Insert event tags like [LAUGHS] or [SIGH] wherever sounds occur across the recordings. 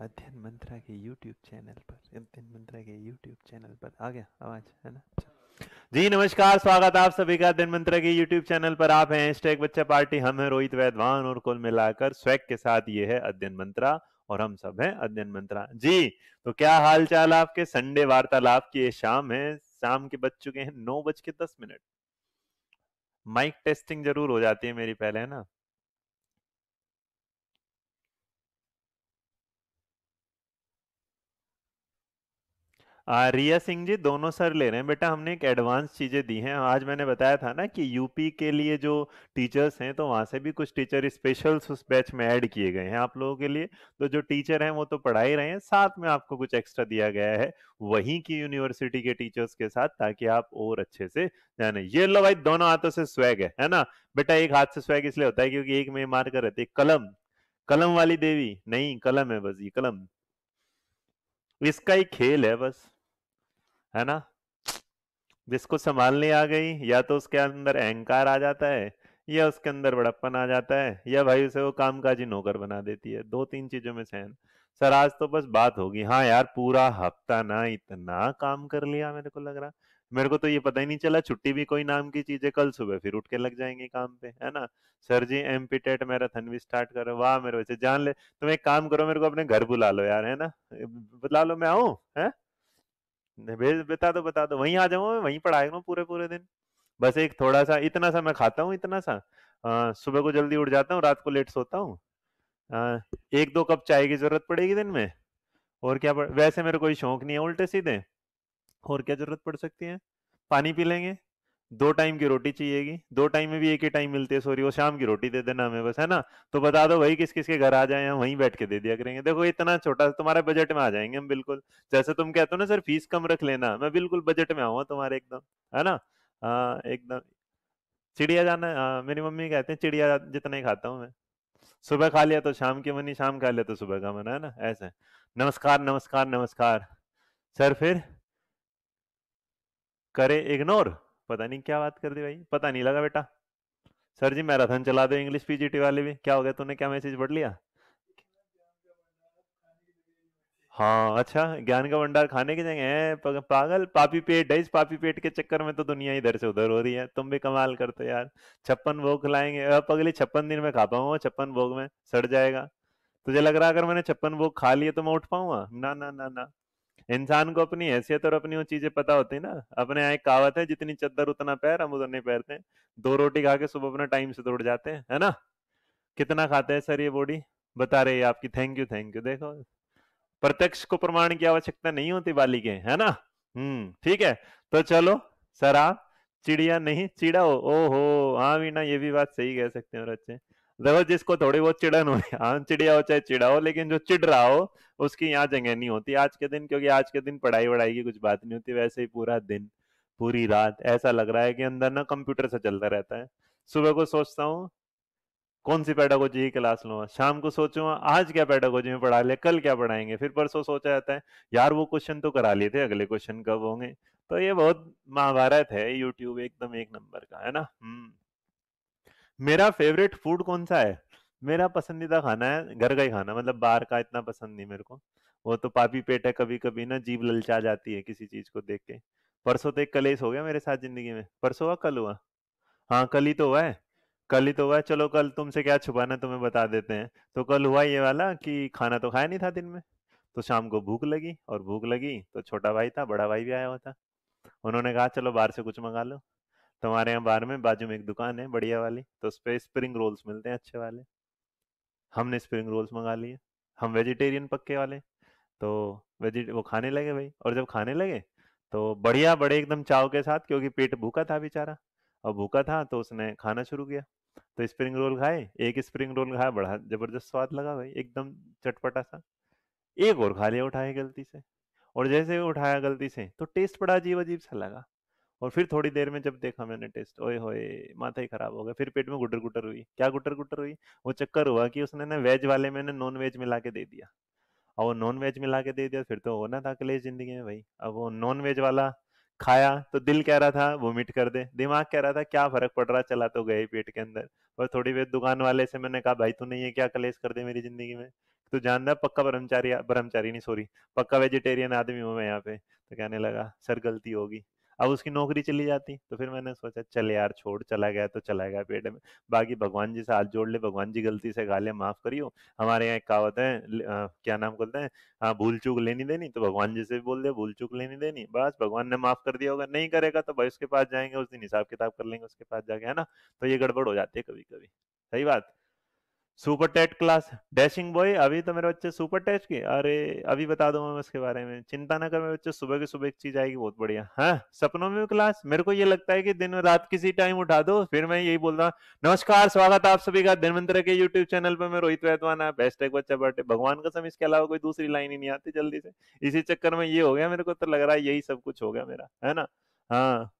अध्ययन मंत्रा के YouTube channel पर अध्ययन मंत्रा के YouTube चैनल पर आ गया आवाज है ना जी नमस्कार स्वागत आप सभी का दिन मंत्र के यूट्यूब चैनल पर आप हैं स्टेक बच्चा पार्टी हम हैं रोहित वैद्वान और कुल मिलाकर स्वैग के साथ ये है अध्ययन मंत्रा और हम सब हैं अध्ययन मंत्रा जी तो क्या हाल चाल आपके संडे वार्तालाप की ये शाम है शाम के बज चुके हैं नौ बज के दस मिनट माइक टेस्टिंग जरूर हो जाती है मेरी पहले है ना आ, रिया सिंह जी दोनों सर ले रहे हैं बेटा हमने एक एडवांस चीज़ें दी हैं आज मैंने बताया था ना कि यूपी के लिए जो टीचर्स हैं तो वहाँ से भी कुछ टीचर स्पेशल्स उस बैच में ऐड किए गए हैं आप लोगों के लिए तो जो टीचर हैं वो तो पढ़ा ही रहे हैं साथ में आपको कुछ एक्स्ट्रा दिया गया है वहीं की यूनिवर्सिटी के टीचर्स के साथ ताकि आप और अच्छे से जाने ये लो भाई दोनों हाथों से स्वैग है है ना बेटा एक हाथ से स्वैग इसलिए होता है क्योंकि एक में मार कर रहते कलम कलम वाली देवी नहीं कलम है बस ये कलम इसका ही खेल है बस है ना जिसको संभालने आ गई या तो उसके अंदर अहंकार आ जाता है या उसके अंदर बड़प्पन आ जाता है या भाई उसे वो कामकाजी नौकर बना देती है दो तीन चीजों में सहन सर आज तो बस बात होगी हाँ यार पूरा हफ्ता ना इतना काम कर लिया मेरे को लग रहा मेरे को तो ये पता ही नहीं चला छुट्टी भी कोई नाम की चीज है कल सुबह फिर उठ के लग जाएंगे काम पे है ना sir ji M P TET marathon भी स्टार्ट करो वाह मेरे वैसे जान ले तुम एक काम करो मेरे को अपने घर बुला लो यार है ना बुला लो मैं आऊँ है भेज बता दो बता दो वहीं आ जाऊँ मैं वहीं पढ़ाएगा ना पूरे पूरे दिन बस एक थोड़ा सा इतना सा मैं खाता हूँ इतना सा सुबह को जल्दी उठ जाता हूँ रात को लेट सोता हूँ एक दो कप चाय की जरूरत पड़ेगी दिन में और क्या पड़... वैसे मेरे कोई शौक नहीं है उल्टे सीधे और क्या जरूरत पड़ सकती है पानी पी लेंगे दो टाइम की रोटी चाहिएगी दो टाइम में भी एक ही टाइम मिलती है सॉरी वो शाम की रोटी दे देना हमें बस है ना तो बता दो भाई किस किस के घर आ जाए हम वहीं बैठ के दे दिया करेंगे देखो इतना छोटा तुम्हारे बजट में आ जाएंगे हम बिल्कुल जैसे तुम कहते हो ना सर फीस कम रख लेना मैं बिल्कुल बजट में आऊंगा तुम्हारे एकदम है ना हाँ एकदम चिड़िया जाना आ, मेरी मम्मी कहते हैं चिड़िया जितना ही खाता हूँ मैं सुबह खा लिया तो शाम की मनी शाम खा लिया तो सुबह का मना है ना ऐसे नमस्कार नमस्कार नमस्कार सर फिर करे इग्नोर पता नहीं क्या बात कर दी भाई पता नहीं लगा बेटा सर जी मैराथन चला दो इंग्लिश पीजीटी वाले भी क्या हो गया तूने क्या मैसेज पढ़ लिया हाँ अच्छा ज्ञान का भंडार खाने की जगह है पागल पापी पेट है इस पापी पेट के चक्कर में तो दुनिया इधर से उधर हो रही है तुम भी कमाल करते हो यार छप्पन भोग खिलाएंगे अब अगले छप्पन दिन में खा पाऊंगा छप्पन भोग में सड़ जाएगा तुझे लग रहा अगर मैंने छप्पन भोग खा लिए तो मैं उठ पाऊंगा ना ना ना ना इंसान को अपनी हैसियत और अपनी वो चीजें पता होती है ना अपने यहाँ एक कहावत है जितनी चद्दर उतना पैर हम उधर नहीं पैरते हैं दो रोटी खा के सुबह अपना टाइम से दौड़ जाते हैं है ना कितना खाते हैं सर ये बॉडी बता रही है आपकी थैंक यू थैंक यू देखो प्रत्यक्ष को प्रमाण की आवश्यकता नहीं होती बाली के है ना हम्म ठीक है तो चलो सर आप चिड़िया नहीं चिड़ा हो ओहो हाँ वीणा ये भी बात सही कह सकते हैं और अच्छे देखो जिसको थोड़ी बहुत चिड़न हो हाँ चिड़िया हो चाहे चिड़ा हो लेकिन जो चिड़ रहा हो उसकी यहाँ जगह नहीं होती आज के दिन क्योंकि आज के दिन पढ़ाई वढ़ाई की कुछ बात नहीं होती वैसे ही पूरा दिन पूरी रात ऐसा लग रहा है कि अंदर ना कंप्यूटर से चलता रहता है सुबह को सोचता हूँ कौन सी पैडागोजी की क्लास लो शाम को सोचो आज क्या पैडागोजी में पढ़ा लिया कल क्या पढ़ाएंगे फिर परसों सोचा जाता है यार वो क्वेश्चन तो करा लिए थे अगले क्वेश्चन कब होंगे तो ये बहुत महाभारत है यूट्यूब एकदम एक नंबर का है ना हम्म मेरा फेवरेट फूड कौन सा है मेरा पसंदीदा खाना है घर का ही खाना मतलब बाहर का इतना पसंद नहीं मेरे को वो तो पापी पेट है कभी कभी ना जीव ललचा जाती है किसी चीज को देख के परसों तो एक कलेस हो गया मेरे साथ जिंदगी में परसों हुआ कल हुआ हाँ कल ही तो हुआ है कल ही तो हुआ है चलो कल तुमसे क्या छुपाना तुम्हें बता देते हैं तो कल हुआ ये वाला कि खाना तो खाया नहीं था दिन में तो शाम को भूख लगी और भूख लगी तो छोटा भाई था बड़ा भाई भी आया हुआ था उन्होंने कहा चलो बाहर से कुछ मंगा लो तो हमारे यहाँ बार में बाजू में एक दुकान है बढ़िया वाली तो उस पर स्प्रिंग रोल्स मिलते हैं अच्छे वाले हमने स्प्रिंग रोल्स मंगा लिए हम वेजिटेरियन पक्के वाले तो वेजिट वो खाने लगे भाई और जब खाने लगे तो बढ़िया बड़े एकदम चाव के साथ क्योंकि पेट भूखा था बेचारा और भूखा था तो उसने खाना शुरू किया तो स्प्रिंग रोल खाए एक स्प्रिंग रोल खाया बड़ा जबरदस्त स्वाद लगा भाई एकदम चटपटा सा एक और खा लिया उठाया गलती से और जैसे उठाया गलती से तो टेस्ट बड़ा अजीब अजीब सा लगा और फिर थोड़ी देर में जब देखा मैंने टेस्ट ओए होए माथा ही खराब हो गया फिर पेट में गुटर गुटर हुई क्या गुटर गुटर हुई वो चक्कर हुआ कि उसने ना वेज वाले में नॉन वेज मिला के दे दिया और वो नॉन वेज मिला के दे दिया फिर तो होना था कलेश जिंदगी में भाई अब वो नॉन वेज वाला खाया तो दिल कह रहा था वोमिट कर दे दिमाग कह रहा था क्या फर्क पड़ रहा चला तो गए पेट के अंदर और थोड़ी देर दुकान वाले से मैंने कहा भाई तू नहीं है क्या कलेश कर दे मेरी जिंदगी में तो रहा पक्का ब्रह्मचारी ब्रह्मचारी नहीं सॉरी पक्का वेजिटेरियन आदमी हूँ मैं यहाँ पे तो कहने लगा सर गलती होगी अब उसकी नौकरी चली जाती तो फिर मैंने सोचा चल यार छोड़ चला गया तो चला गया पेट में बाकी भगवान जी से हाथ जोड़ ले भगवान जी गलती से गाले माफ़ करियो हमारे यहाँ एक कहावत है क्या नाम बोलते हैं हाँ भूल चूक लेनी देनी तो भगवान जी से भी बोल दे भूल चूक लेनी देनी बस भगवान ने माफ़ कर दिया होगा नहीं करेगा तो भाई उसके पास जाएंगे उस दिन हिसाब किताब कर लेंगे उसके पास जाके है ना तो ये गड़बड़ हो जाती है कभी कभी सही बात super TET class dashing boy अभी तो मेरे बच्चे सुपर टेट की अरे अभी बता दूंगा मैं उसके बारे में चिंता ना कर मेरे बच्चे सुबह की सुबह एक चीज आएगी बहुत बढ़िया हाँ सपनों में भी क्लास मेरे को ये लगता है कि दिन रात किसी टाइम उठा दो फिर मैं यही बोल रहा हूँ नमस्कार स्वागत आप सभी का धनवंतरा के यूट्यूब चैनल पर मैं रोहित वैतवान बेस्ट एक बच्चा बर्थडे भगवान का समय इसके अलावा कोई दूसरी लाइन ही नहीं आती जल्दी से इसी चक्कर में ये हो गया मेरे को तो लग रहा है यही सब कुछ हो गया मेरा है ना हाँ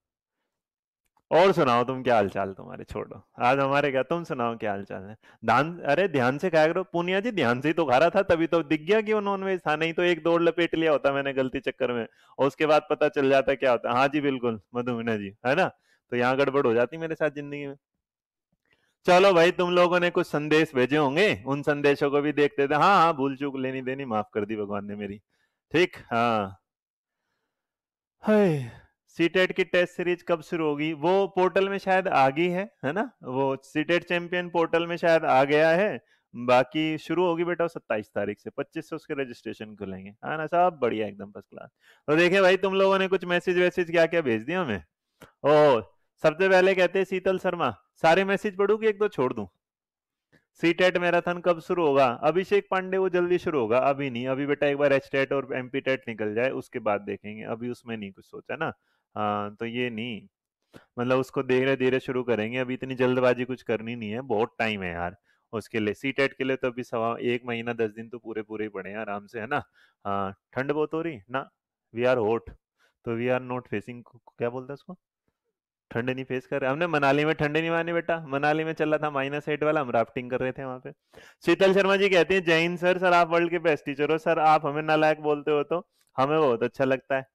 और सुनाओ तुम क्या हालचाल तुम्हारे छोड़ो आज हमारे क्या तुम सुनाओ क्या हालचाल है दान अरे ध्यान से खाया करो पुनिया जी ध्यान से ही तो खा रहा था तभी तो दिख गया कि वो नॉन वेज था नहीं तो एक दौड़ लपेट लिया होता मैंने गलती चक्कर में और उसके बाद पता चल जाता क्या होता हाँ जी बिल्कुल मधुमिना जी है ना तो यहाँ गड़बड़ हो जाती मेरे साथ जिंदगी में चलो भाई तुम लोगों ने कुछ संदेश भेजे होंगे उन संदेशों को भी देखते थे हाँ हाँ भूल चूक लेनी देनी माफ कर दी भगवान ने मेरी ठीक हाँ सीटेट e की टेस्ट सीरीज कब शुरू होगी वो पोर्टल में शायद आ गई है है ना वो सीटेट चैंपियन पोर्टल में शायद आ गया है बाकी शुरू होगी बेटा सत्ताईस तारीख से पच्चीस से उसके रजिस्ट्रेशन खुलेंगे हाँ ना साहब बढ़िया एकदम फर्स्ट क्लास तो देखिए भाई तुम लोगों ने कुछ मैसेज वैसेज क्या क्या भेज दिया हमें ओ सबसे पहले कहते हैं शीतल शर्मा सारे मैसेज पढ़ू की एक दो छोड़ दू सी टेट मैराथन कब शुरू होगा अभिषेक पांडे वो जल्दी शुरू होगा अभी नहीं अभी बेटा एक बार एच टेट e और एमपी टेट e निकल जाए उसके बाद देखेंगे अभी उसमें नहीं कुछ सोचा ना हाँ, तो ये नहीं मतलब उसको धीरे धीरे शुरू करेंगे अभी इतनी जल्दबाजी कुछ करनी नहीं है बहुत टाइम है यार उसके लिए सी टेट के लिए तो अभी सवा एक महीना दस दिन तो पूरे पूरे ही पड़े हैं आराम से है ना हाँ ठंड बहुत हो रही ना वी आर होट तो वी आर नॉट फेसिंग क्या बोलते है उसको ठंड नहीं फेस कर रहे हमने मनाली में ठंड नहीं मानी बेटा मनाली में चल रहा था माइनस एट वाला हम राफ्टिंग कर रहे थे वहां पे शीतल शर्मा जी कहते हैं जैन सर सर आप वर्ल्ड के बेस्ट टीचर हो सर आप हमें नालायक बोलते हो तो हमें बहुत अच्छा लगता है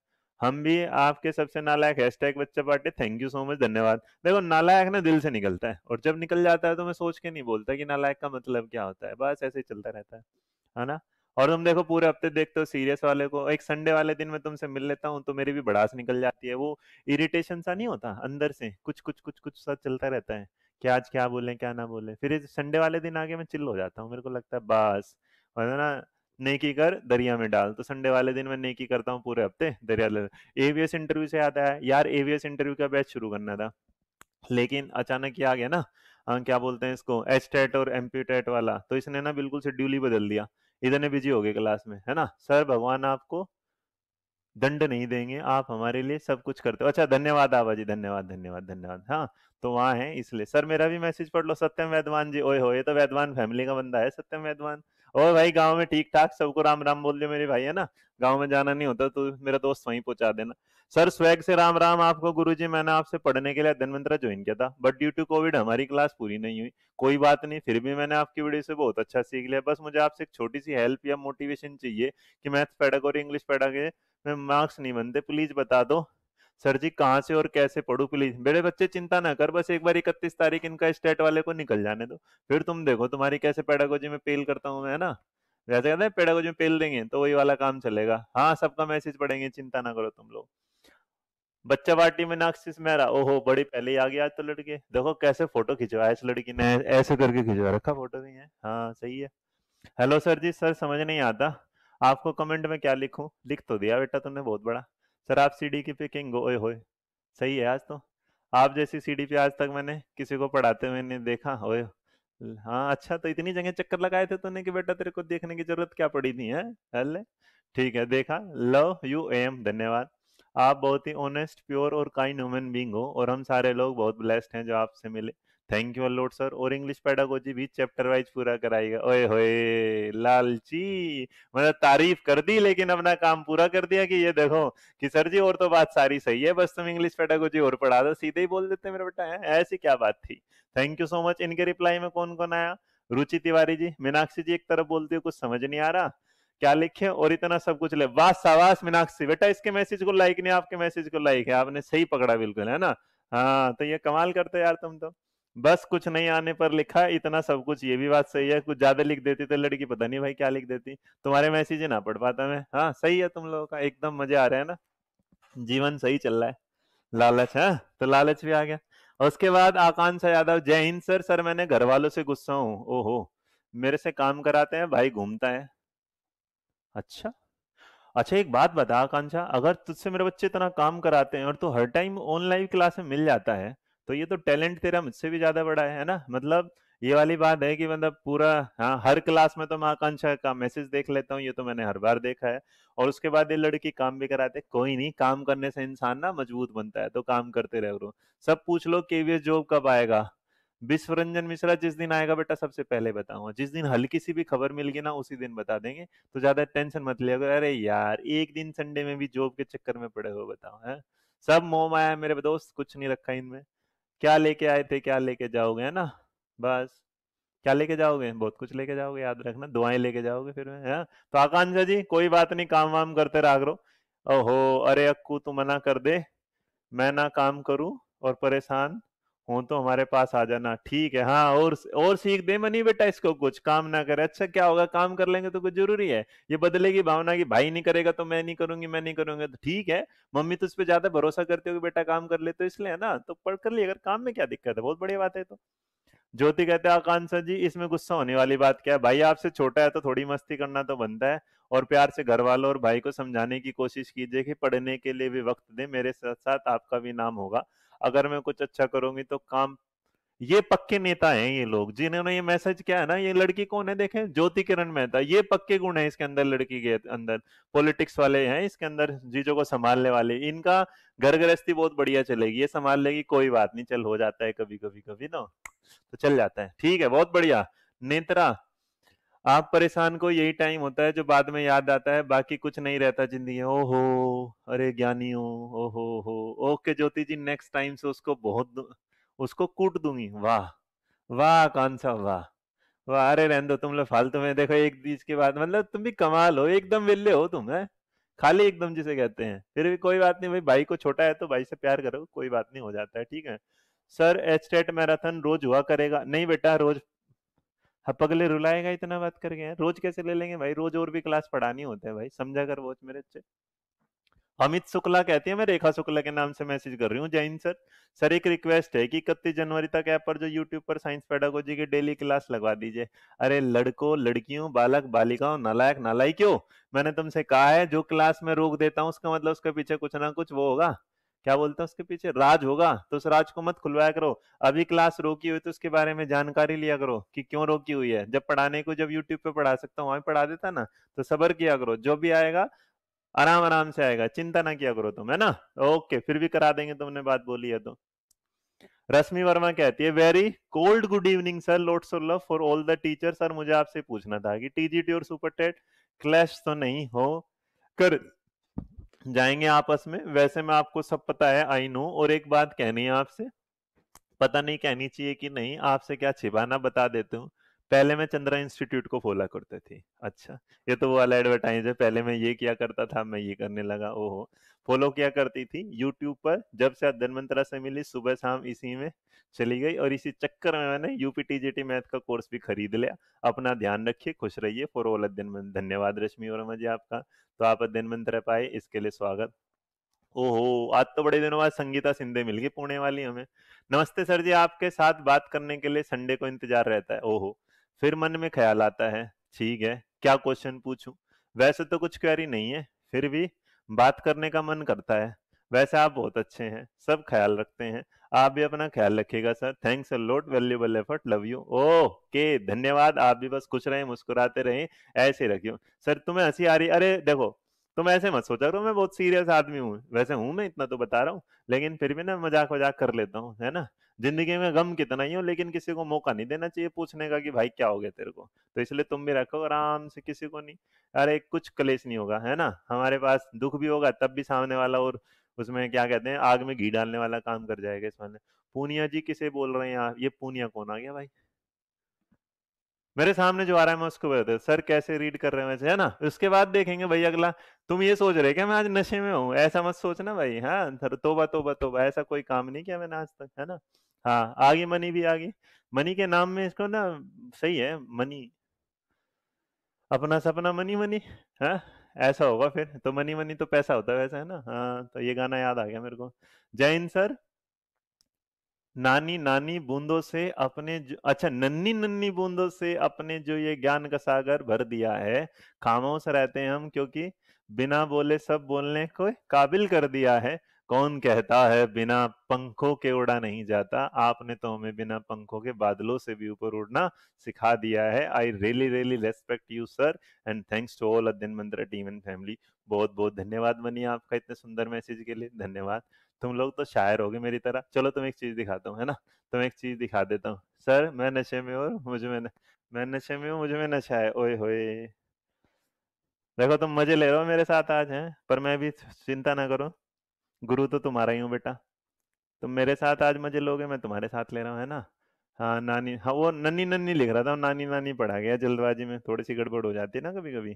हम भी आपके सबसे नालायक हैश टैग बच्चा party thank you so much धन्यवाद देखो नालायक ना दिल से निकलता है और जब निकल जाता है तो मैं सोच के नहीं बोलता कि नालायक का मतलब क्या होता है बस ऐसे ही चलता रहता है है ना और तुम देखो पूरे हफ्ते देखते हो सीरियस वाले को एक संडे वाले दिन मैं तुमसे मिल लेता हूँ तो मेरी भी बड़ास निकल जाती है वो इरिटेशन सा नहीं होता अंदर से कुछ कुछ कुछ कुछ सा चलता रहता है कि आज क्या बोले क्या ना बोले फिर संडे वाले दिन आगे मैं चिल हो जाता हूँ मेरे को लगता है बस और ना नेकी कर दरिया में डाल तो संडे वाले दिन मैं नेकी करता हूँ पूरे हफ्ते दरिया एवीएस इंटरव्यू से आता है यार एवीएस इंटरव्यू का बैच शुरू करना था लेकिन अचानक ये आ गया ना आ, क्या बोलते हैं इसको एच टेट और एम टेट वाला तो इसने ना बिल्कुल शेड्यूल ही बदल दिया इधर ने बिजी हो गए क्लास में है ना सर भगवान आपको दंड नहीं देंगे आप हमारे लिए सब कुछ करते हो अच्छा धन्यवाद आबाजी धन्यवाद धन्यवाद धन्यवाद हाँ तो वहाँ है इसलिए सर मेरा भी मैसेज पढ़ लो सत्यम वैद्वान जी ओए हो ये तो वैद्वान फैमिली का बंदा है सत्यम वैद्वान और भाई गांव में ठीक ठाक सबको राम राम बोल दो मेरे भाई है ना गांव में जाना नहीं होता तो मेरा दोस्त वहीं पहुंचा देना सर स्वैग से राम राम आपको गुरु जी मैंने आपसे पढ़ने के लिए धन्वंतरा ज्वाइन किया था बट ड्यू टू कोविड हमारी क्लास पूरी नहीं हुई कोई बात नहीं फिर भी मैंने आपकी वीडियो से बहुत अच्छा सीख लिया बस मुझे आपसे एक छोटी सी हेल्प या मोटिवेशन चाहिए कि मैथ्स पैडक इंग्लिश पैडक में मार्क्स नहीं बनते प्लीज बता दो सर जी कहाँ से और कैसे पढ़ू प्लीज बेड़े बच्चे चिंता ना कर बस एक बार इकतीस तारीख इनका स्टेट वाले को निकल जाने दो फिर तुम देखो तुम्हारी कैसे पेडागोजी में पेल करता हूँ मैं ना जैसे कहते हैं पेडागोजी में पेल देंगे तो वही वाला काम चलेगा हाँ सबका मैसेज पढ़ेंगे चिंता ना करो तुम लोग बच्चा पार्टी में नाक्सिस मेरा ओहो बड़ी पहले ही आ गया आज तो लड़के देखो कैसे फोटो खिंचवाया इस लड़की ने ऐसे करके खिंचवा रखा फोटो भी है हाँ सही है हेलो सर जी सर समझ नहीं आता आपको कमेंट में क्या लिखूं लिख तो दिया बेटा तुमने बहुत बड़ा सर आप सीडी की पिकिंग ओए होए सही है आज तो आप जैसी सीडी पे आज तक मैंने किसी को पढ़ाते हुए नहीं देखा ओए हाँ अच्छा तो इतनी जगह चक्कर लगाए थे तूने कि बेटा तेरे को देखने की जरूरत क्या पड़ी थी है अल ठीक है देखा लव यू एम धन्यवाद आप बहुत ही ऑनेस्ट प्योर और काइंड ह्यूमन बींग हो और हम सारे लोग बहुत ब्लेस्ड हैं जो आपसे मिले थैंक यू अल्लोड सर और इंग्लिश पैडागोजी भी चैप्टर वाइज पूरा कराएगा ओए होए लालची मतलब तारीफ कर दी लेकिन अपना काम पूरा कर दिया कि ये देखो कि सर जी और तो बात सारी सही है बस तुम इंग्लिश पैडागोजी और पढ़ा दो सीधे ही बोल देते मेरे बेटा ऐसी क्या बात थी थैंक यू सो मच इनके रिप्लाई में कौन कौन आया रुचि तिवारी जी मीनाक्षी जी एक तरफ बोलती हो कुछ समझ नहीं आ रहा क्या लिखे और इतना सब कुछ ले वाह सावास मीनाक्षी बेटा इसके मैसेज को लाइक नहीं आपके मैसेज को लाइक है आपने सही पकड़ा बिल्कुल है ना हाँ तो ये कमाल करते यार तुम तो बस कुछ नहीं आने पर लिखा इतना सब कुछ ये भी बात सही है कुछ ज्यादा लिख देती तो लड़की पता नहीं भाई क्या लिख देती तुम्हारे मैसेज ना पढ़ पाता मैं हाँ सही है तुम लोगों का एकदम मजे आ रहे हैं ना जीवन सही चल रहा है लालच है हाँ, तो लालच भी आ गया उसके बाद आकांक्षा यादव जय हिंद सर सर मैंने घर वालों से गुस्सा हूँ ओहो मेरे से काम कराते हैं भाई घूमता है अच्छा अच्छा एक बात बता आकांक्षा अगर तुझसे मेरे बच्चे इतना काम कराते हैं और तू तो हर टाइम ऑनलाइन क्लास में मिल जाता है तो ये तो टैलेंट तेरा मुझसे भी ज्यादा बड़ा है ना मतलब ये वाली बात है कि मतलब पूरा हाँ हर क्लास में तो मैं आकांक्षा का मैसेज देख लेता हूँ ये तो मैंने हर बार देखा है और उसके बाद ये लड़की काम भी कराते कोई नहीं काम करने से इंसान ना मजबूत बनता है तो काम करते रहो सब पूछ लो केवीएस जॉब कब आएगा विश्व रंजन मिश्रा जिस दिन आएगा बेटा सबसे पहले बताऊंगा जिस दिन हल्की सी भी खबर मिल गई ना उसी दिन बता देंगे तो ज्यादा टेंशन मत लिया अरे यार एक दिन संडे में भी जॉब के चक्कर में पड़े हो बताओ है सब मोम आया मेरे दोस्त कुछ नहीं रखा इनमें क्या लेके आए थे क्या लेके जाओगे है ना बस क्या लेके जाओगे बहुत कुछ लेके जाओगे याद रखना दुआएं लेके जाओगे फिर है तो आकांक्षा जी कोई बात नहीं काम वाम करते राग रो ओहो अरे अक्कू तू मना कर दे मैं ना काम करूं और परेशान हूं तो हमारे पास आ जाना ठीक है हाँ और और सीख दे मनी बेटा इसको कुछ काम ना करे अच्छा क्या होगा काम कर लेंगे तो कुछ जरूरी है ये बदलेगी भावना की भाई नहीं करेगा तो मैं नहीं करूंगी मैं नहीं करूंगा तो ठीक है मम्मी तो उस पर ज्यादा भरोसा करते हो कि बेटा काम कर ले तो इसलिए है ना तो पढ़ कर लिए अगर काम में क्या दिक्कत है बहुत बड़ी बात है तो ज्योति कहते हैं आकांक्षा जी इसमें गुस्सा होने वाली बात क्या है भाई आपसे छोटा है तो थोड़ी मस्ती करना तो बनता है और प्यार से घर वालों और भाई को समझाने की कोशिश कीजिए कि पढ़ने के लिए भी वक्त दे मेरे साथ साथ आपका भी नाम होगा अगर मैं कुछ अच्छा करूंगी तो काम ये पक्के नेता हैं ये लोग जिन्होंने ये मैसेज क्या है ना ये लड़की कौन है देखें ज्योति किरण मेहता ये पक्के गुण है इसके अंदर लड़की के अंदर पॉलिटिक्स वाले हैं इसके अंदर चीजों को संभालने वाले इनका घर गृहस्थी बहुत बढ़िया चलेगी ये संभाल लेगी कोई बात नहीं चल हो जाता है कभी कभी कभी ना तो चल जाता है ठीक है बहुत बढ़िया नेत्रा आप परेशान को यही टाइम होता है जो बाद में याद आता है बाकी कुछ नहीं रहता जिंदगी ओ ओहो अरे ज्ञानी हो ओहो हो okay Jyoti ji next time से उसको बहुत उसको कूट दूंगी वाह वाह कांसा वाह वाह अरे रहने दो तुम लोग फालतू में देखो एक बीच के बाद मतलब तुम भी कमाल हो एकदम विल्ले हो तुम है खाली एकदम जिसे कहते हैं फिर भी कोई बात नहीं भाई भाई को छोटा है तो भाई से प्यार करो कोई बात नहीं हो जाता है ठीक है सर एच मैराथन रोज हुआ करेगा नहीं बेटा रोज हाँ पगले रुलाएगा इतना बात कर गए रोज कैसे ले लेंगे भाई रोज और भी क्लास पढ़ानी होता है भाई समझा कर बहुत मेरे अच्छे अमित शुक्ला कहती है मैं रेखा शुक्ला के नाम से मैसेज कर रही हूँ जैन सर सर एक रिक्वेस्ट है कि इकतीस जनवरी तक ऐप पर जो यूट्यूब पर साइंस पेडागोजी की डेली क्लास लगवा दीजिए अरे लड़कों लड़कियों बालक बालिकाओं नालायक नालाई क्यों मैंने तुमसे कहा है जो क्लास में रोक देता हूँ उसका मतलब उसके पीछे कुछ ना कुछ वो होगा क्या बोलता है उसके पीछे राज होगा तो उस राज को मत खुलवाया करो अभी क्लास रोकी हुई तो उसके बारे में जानकारी लिया करो कि क्यों रोकी हुई है जब पढ़ाने को जब यूट्यूब पे पढ़ा सकता हूँ वहां पढ़ा देता ना तो सबर किया करो जो भी आएगा आराम आराम से आएगा चिंता ना किया करो तुम है ना ओके फिर भी करा देंगे तुमने बात बोली है तो रश्मि वर्मा कहती है very cold good evening sir lot so love for all the teacher sir मुझे आपसे पूछना था कि टीजीटी और सुपर टेट क्लैश तो नहीं हो कर जाएंगे आपस में वैसे मैं आपको सब पता है आई नो और एक बात कहनी है आपसे पता नहीं कहनी चाहिए कि नहीं आपसे क्या छिपाना बता देते हूँ पहले मैं चंद्रा इंस्टीट्यूट को फॉलो करते थी अच्छा ये तो वो वाला एडवर्टाइज है पहले मैं ये किया करता था मैं ये करने लगा ओहो फॉलो किया करती थी यूट्यूब पर जब से धन्वंतरा से मिली सुबह शाम इसी में चली गई और इसी चक्कर में मैंने यूपी टीजीटी मैथ का कोर्स भी खरीद लिया अपना ध्यान रखिए खुश रहिए फॉर ऑल अध्ययन धन्यवाद रश्मि और मजे आपका तो आप अध्ययन मंत्र पाए इसके लिए स्वागत ओहो आज तो बड़े दिनों बाद संगीता सिंधे मिल गई पुणे वाली हमें नमस्ते सर जी आपके साथ बात करने के लिए संडे को इंतजार रहता है ओहो फिर मन में ख्याल आता है ठीक है क्या क्वेश्चन पूछूं वैसे तो कुछ क्वेरी नहीं है फिर भी बात करने का मन करता है वैसे आप बहुत अच्छे हैं सब ख्याल रखते हैं आप भी अपना ख्याल रखिएगा sir thanks a lot valuable effort love you okay धन्यवाद आप भी बस खुश रहें मुस्कुराते रहें ऐसे रखियो सर तुम्हें हंसी आ रही अरे देखो तुम ऐसे मत सोचा करो मैं बहुत सीरियस आदमी हूँ वैसे हूँ मैं इतना तो बता रहा हूँ लेकिन फिर भी ना मजाक वजाक कर लेता हूँ है ना जिंदगी में गम कितना ही हो लेकिन किसी को मौका नहीं देना चाहिए पूछने का कि भाई क्या हो गया तेरे को तो इसलिए तुम भी रखो आराम से किसी को नहीं अरे कुछ कलेश नहीं होगा है ना हमारे पास दुख भी होगा तब भी सामने वाला और उसमें क्या कहते हैं आग में घी डालने वाला काम कर जाएगा इस वाले पूनिया जी किसे बोल रहे हैं आप ये पूनिया कौन आ गया भाई मेरे सामने जो आ रहा है मैं उसको बताते सर कैसे रीड कर रहे हैं वैसे है ना उसके बाद देखेंगे भाई अगला तुम ये सोच रहे क्या मैं आज नशे में हूँ ऐसा मत सोचना भाई हाँ तोबा तोबा तोबा ऐसा कोई काम नहीं किया मैंने आज तक है ना हाँ आगे मनी भी आगे मनी के नाम में इसको ना सही है मनी अपना सपना मनी मनी है हाँ? ऐसा होगा फिर तो मनी मनी तो पैसा होता है वैसा है ना हाँ तो ये गाना याद आ गया मेरे को जैन सर नानी नानी बूंदों से अपने जो अच्छा नन्नी नन्नी बूंदों से अपने जो ये ज्ञान का सागर भर दिया है खामोश रहते हैं हम क्योंकि बिना बोले सब बोलने को काबिल कर दिया है कौन कहता है बिना पंखों के उड़ा नहीं जाता आपने तो हमें बिना पंखों के बादलों से भी ऊपर उड़ना सिखा दिया है I really really respect you sir and thanks to all Adhyayan Mantra team and family बहुत बहुत धन्यवाद बनी आपका इतने सुंदर मैसेज के लिए धन्यवाद तुम लोग तो शायर हो गए मेरी तरह चलो तुम एक चीज दिखाता हूँ है ना तुम एक चीज दिखा देता हूँ सर मैं नशे में और मुझे में न... मैं नशे में हूँ मुझे में नशा है ओए होए देखो तुम मजे ले रहे हो मेरे साथ आज हैं पर मैं भी चिंता ना करूँ गुरु तो तुम्हारा ही हूँ बेटा तुम मेरे साथ आज मजे लोगे मैं तुम्हारे साथ ले रहा हूँ है ना हाँ नानी हाँ वो नन्नी नन्नी लिख रहा था नानी नानी पढ़ा गया जल्दबाजी में थोड़ी सी गड़बड़ हो जाती है ना कभी कभी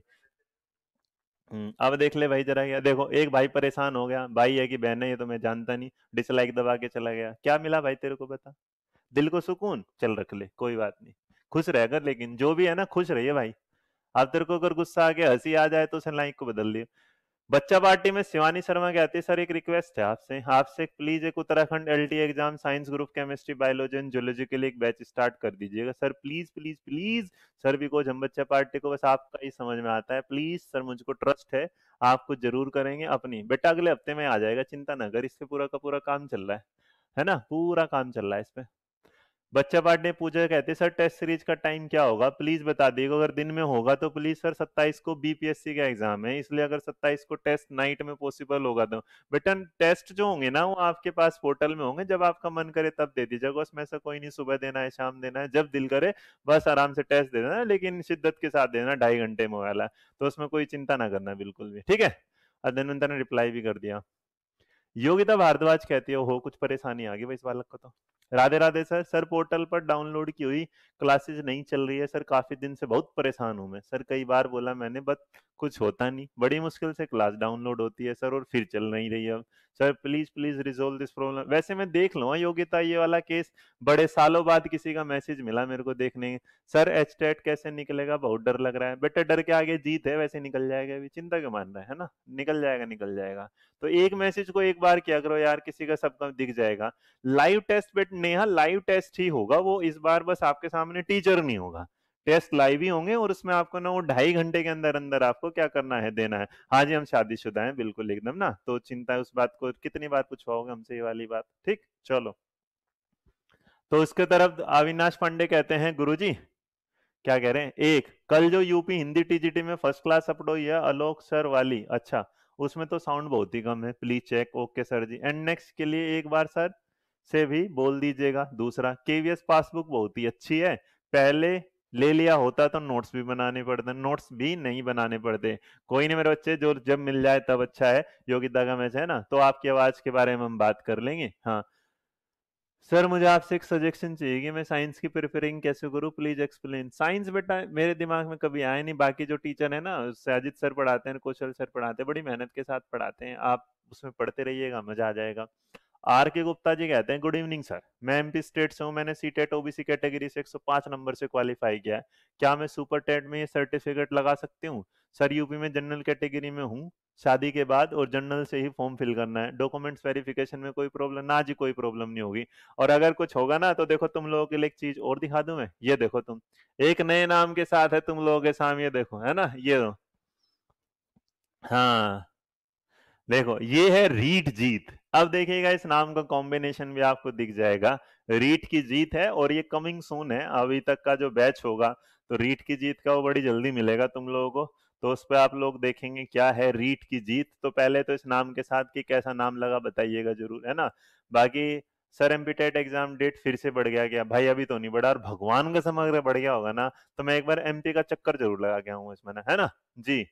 हम्म, अब देख ले भाई जरा क्या देखो एक भाई परेशान हो गया भाई है कि बहन है ये तो मैं जानता नहीं डिसलाइक दबा के चला गया क्या मिला भाई तेरे को बता दिल को सुकून चल रख ले कोई बात नहीं खुश रहकर लेकिन जो भी है ना खुश रहिए भाई अब तेरे को अगर गुस्सा आ गया हंसी आ जाए तो उसे लाइक को बदल दिया बच्चा पार्टी में शिवानी शर्मा कहती है सर एक रिक्वेस्ट है आपसे आपसे प्लीज एक Uttarakhand L exam science group chemistry biology and zoology के लिए एक बैच स्टार्ट कर दीजिएगा sir please please please sir भी कोच हम बच्चा पार्टी को बस आपका ही समझ में आता है प्लीज सर मुझको ट्रस्ट है आप कुछ जरूर करेंगे अपनी बेटा अगले हफ्ते में आ जाएगा चिंता ना कर पर पूरा का पूरा काम चल रहा है है ना पूरा काम चल रहा है इस पर बच्चा पाठ ने पूछा कहते सर टेस्ट सीरीज का टाइम क्या होगा प्लीज बता दिएगा अगर दिन में होगा तो प्लीज सर 27 को बीपीएससी का एग्जाम है इसलिए अगर 27 को टेस्ट नाइट में पॉसिबल होगा तो बेटन टेस्ट जो होंगे ना वो आपके पास पोर्टल में होंगे जब आपका मन करे तब दे दीजिएगा उसमें ऐसा कोई नहीं सुबह देना है शाम देना है जब दिल करे बस आराम से टेस्ट दे देना लेकिन शिद्दत के साथ देना ढाई घंटे में वाला तो उसमें कोई चिंता ना करना बिल्कुल भी ठीक है और ने रिप्लाई भी कर दिया योगिता भारद्वाज कहती है हो कुछ परेशानी आ गई भाई इस बालक को तो Radhe Radhe sir sir portal पर डाउनलोड की हुई क्लासेज नहीं चल रही है सर काफी दिन से बहुत परेशान हूं मैं सर कई बार बोला मैंने बट कुछ होता नहीं बड़ी मुश्किल से क्लास डाउनलोड होती है सर और फिर चल नहीं रही है अब sir please please resolve this problem वैसे मैं देख लू हाँ, योग्यता ये वाला केस बड़े सालों बाद किसी का मैसेज मिला मेरे को देखने सर एच कैसे निकलेगा बहुत डर लग रहा है बेटा डर के आगे जीत है वैसे निकल जाएगा अभी चिंता के मान रहा है ना निकल जाएगा निकल जाएगा तो एक मैसेज को एक बार क्या करो यार किसी का सबका दिख जाएगा लाइव टेस्ट बेट नेहा लाइव टेस्ट ही होगा वो इस बार बस आपके सामने टीचर नहीं होगा टेस्ट लाइव ही होंगे और उसमें आपको ना वो ढाई घंटे के अंदर अंदर आपको क्या करना है देना है हाँ जी हम शादीशुदा हैं बिल्कुल एकदम ना तो चिंता है उस बात को कितनी बार पूछवाओगे हमसे ये वाली बात ठीक चलो तो उसके तरफ अविनाश पांडे कहते हैं गुरु क्या कह रहे हैं एक कल जो यूपी हिंदी टीजीटी में फर्स्ट क्लास अपलोड हुई है अलोक सर वाली अच्छा उसमें तो साउंड बहुत ही कम है please check okay sir ji and next के लिए एक बार सर से भी बोल दीजिएगा दूसरा केवीएस पासबुक बहुत ही अच्छी है पहले ले लिया होता तो नोट्स भी बनाने पड़ते नोट्स भी नहीं बनाने पड़ते कोई नहीं मेरे बच्चे जो जब मिल जाए तब अच्छा है योगिता का मैच है ना तो आपकी आवाज के बारे में हम बात कर लेंगे हाँ सर मुझे आपसे एक सजेशन चाहिए कि मैं साइंस की प्रिफरिंग कैसे करूँ प्लीज एक्सप्लेन साइंस बेटा मेरे दिमाग में कभी आए नहीं बाकी जो टीचर है ना साजिद सर पढ़ाते हैं कौशल सर पढ़ाते हैं बड़ी मेहनत के साथ पढ़ाते हैं आप उसमें पढ़ते रहिएगा मजा आ जाएगा आर के गुप्ता जी कहते हैं गुड इवनिंग सर मैं एमपी स्टेट से हूँ मैंने सी टेट ओबीसी कैटेगरी से 105 नंबर से क्वालिफाई किया है क्या मैं सुपर टेट में ये सर्टिफिकेट लगा सकती हूँ सर यूपी में जनरल कैटेगरी में हूँ शादी के बाद और जनरल से ही फॉर्म फिल करना है डॉक्यूमेंट्स वेरिफिकेशन में कोई प्रॉब्लम ना जी कोई प्रॉब्लम नहीं होगी और अगर कुछ होगा ना तो देखो तुम लोगों के लिए एक चीज और दिखा दू मैं ये देखो तुम एक नए नाम के साथ है तुम लोगों के सामने ये देखो है ना ये हाँ देखो ये है रीट जीत अब देखिएगा इस नाम का कॉम्बिनेशन भी आपको दिख जाएगा रीट की जीत है और ये कमिंग सून है अभी तक का जो बैच होगा तो रीट की जीत का वो बड़ी जल्दी मिलेगा तुम लोगों को तो उस पर आप लोग देखेंगे क्या है रीट की जीत तो पहले तो इस नाम के साथ की कैसा नाम लगा बताइएगा जरूर है ना बाकी सर एमपीटेट एग्जाम डेट फिर से बढ़ गया क्या भाई अभी तो नहीं बढ़ा और भगवान का समग्र बढ़ गया होगा ना तो मैं एक बार एमपी का चक्कर जरूर लगा के आऊंगा इसमें ना है ना जी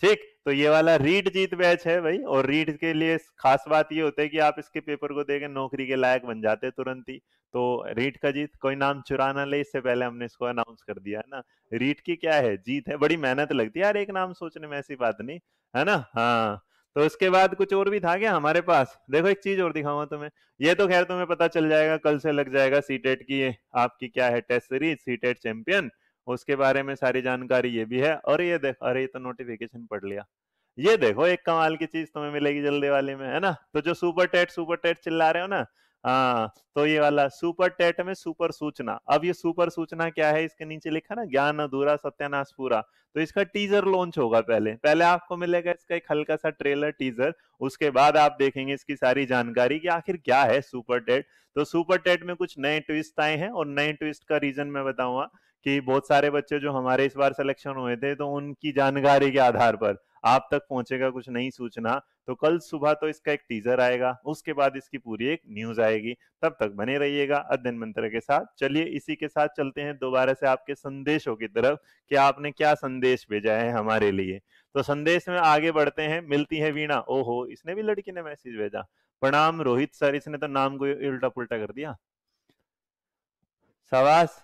ठीक तो ये वाला रीड जीत बैच है भाई और रीड के लिए खास बात ये होता है कि आप इसके पेपर को देखें नौकरी के लायक बन जाते तुरंत ही तो रीट का जीत कोई नाम चुराना ले इससे पहले हमने इसको अनाउंस कर दिया है ना रीट की क्या है जीत है बड़ी मेहनत लगती है यार एक नाम सोचने में ऐसी बात नहीं है ना हाँ तो उसके बाद कुछ और भी था क्या हमारे पास देखो एक चीज और दिखाऊंगा तुम्हें ये तो खैर तुम्हें पता चल जाएगा कल से लग जाएगा सीटेट e की आपकी क्या है टेस्ट सीरीज सीटेट चैंपियन उसके बारे में सारी जानकारी ये भी है और ये देखो अरे ये तो नोटिफिकेशन पढ़ लिया ये देखो एक कमाल की चीज तुम्हें मिलेगी जल्दी वाली में है ना तो जो सुपर टेट सुपर टेट चिल्ला रहे हो ना हाँ तो ये वाला सुपर टेट में सुपर सूचना अब ये सुपर सूचना क्या है इसके नीचे लिखा ना ज्ञान अधूरा सत्यानाश पूरा तो इसका टीजर लॉन्च होगा पहले पहले आपको मिलेगा इसका एक हल्का सा ट्रेलर टीजर उसके बाद आप देखेंगे इसकी सारी जानकारी कि आखिर क्या है सुपर टेट तो सुपर टेट में कुछ नए ट्विस्ट आए हैं और नए ट्विस्ट का रीजन मैं बताऊंगा कि बहुत सारे बच्चे जो हमारे इस बार सिलेक्शन हुए थे तो उनकी जानकारी के आधार पर आप तक पहुंचेगा कुछ नई सूचना तो कल सुबह तो इसका एक टीजर आएगा उसके बाद इसकी पूरी एक न्यूज आएगी तब तक बने रहिएगा अध्ययन मंत्र के साथ चलिए इसी के साथ चलते हैं दोबारा से आपके संदेशों की तरफ कि आपने क्या संदेश भेजा है हमारे लिए तो संदेश में आगे बढ़ते हैं मिलती है वीणा ओहो इसने भी लड़की ने मैसेज भेजा प्रणाम रोहित सर इसने तो नाम को उल्टा पुलटा कर दिया सवास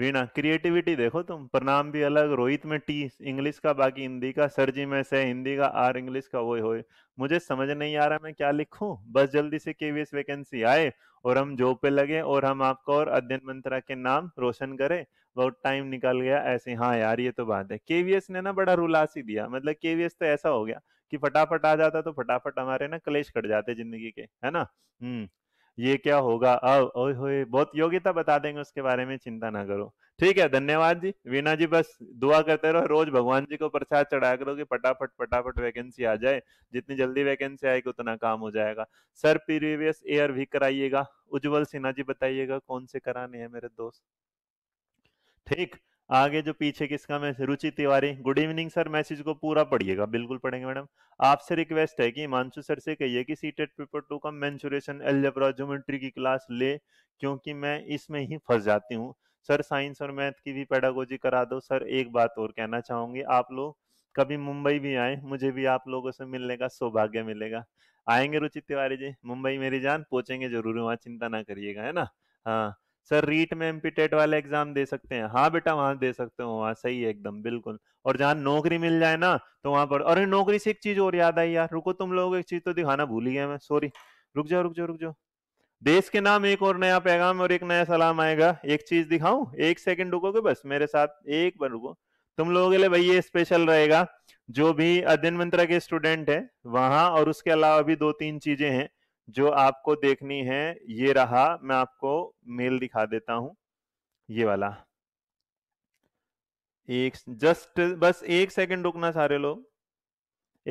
वीणा क्रिएटिविटी देखो तुम प्रणाम भी अलग रोहित में टी इंग्लिश का बाकी हिंदी का सर जी में से हिंदी का आर इंग्लिश का वो हो मुझे समझ नहीं आ रहा मैं क्या लिखूं बस जल्दी से केवीएस वैकेंसी आए और हम जॉब पे लगे और हम आपका और अध्ययन मंत्रा के नाम रोशन करें बहुत टाइम निकल गया ऐसे हाँ यार ये तो बात है केवीएस ने ना बड़ा रुलास ही दिया मतलब केवीएस तो ऐसा हो गया कि फटाफट आ जाता तो फटाफट हमारे ना क्लेश कट जाते जिंदगी के है ना हम्म ये क्या होगा अब ओए बहुत योग्यता बता देंगे उसके बारे में चिंता ना करो ठीक है धन्यवाद जी वीणा जी बस दुआ करते रहो रोज भगवान जी को प्रसाद चढ़ाया करो कि पटाफट पटाफट वैकेंसी आ जाए जितनी जल्दी वैकेंसी आएगी उतना काम हो जाएगा सर प्रीवियस एयर भी कराइएगा उज्जवल सिन्हा जी बताइएगा कौन से कराने हैं मेरे दोस्त ठीक आगे जो पीछे किसका message Ruchi Tiwari good evening sir message को पूरा पढ़िएगा बिल्कुल पढ़ेंगे मैडम आपसे रिक्वेस्ट है कि हिमांशु सर से कहिए कि सी टेट पेपर टू का मेंचुरेशन एल्जेब्रा ज्योमेट्री की क्लास ले क्योंकि मैं इसमें ही फंस जाती हूँ सर साइंस और मैथ की भी पैडागोजी करा दो सर एक बात और कहना चाहूंगी आप लोग कभी मुंबई भी आए मुझे भी आप लोगों से मिलने का सौभाग्य मिलेगा आएंगे रुचि तिवारी जी मुंबई मेरी जान पहुंचेंगे जरूर वहां चिंता ना करिएगा है ना हाँ सर रीट में एमपीटेट वाला एग्जाम दे सकते हैं हाँ बेटा वहां दे सकते हो वहां सही है एकदम बिल्कुल और जहां नौकरी मिल जाए ना तो वहां पर अरे नौकरी से एक चीज और याद आई यार रुको तुम लोग एक चीज तो दिखाना भूल गया मैं सॉरी रुक जाओ रुक जाओ रुक जाओ देश के नाम एक और नया पैगाम और एक नया सलाम आएगा एक चीज दिखाऊं एक सेकंड रुकोगे बस मेरे साथ एक बार रुको तुम लोगों के लिए भाई ये स्पेशल रहेगा जो भी अध्ययन मंत्रा के स्टूडेंट है वहां और उसके अलावा भी दो तीन चीजें हैं जो आपको देखनी है ये रहा मैं आपको मेल दिखा देता हूं ये वाला एक जस्ट बस एक सेकंड रुकना सारे लोग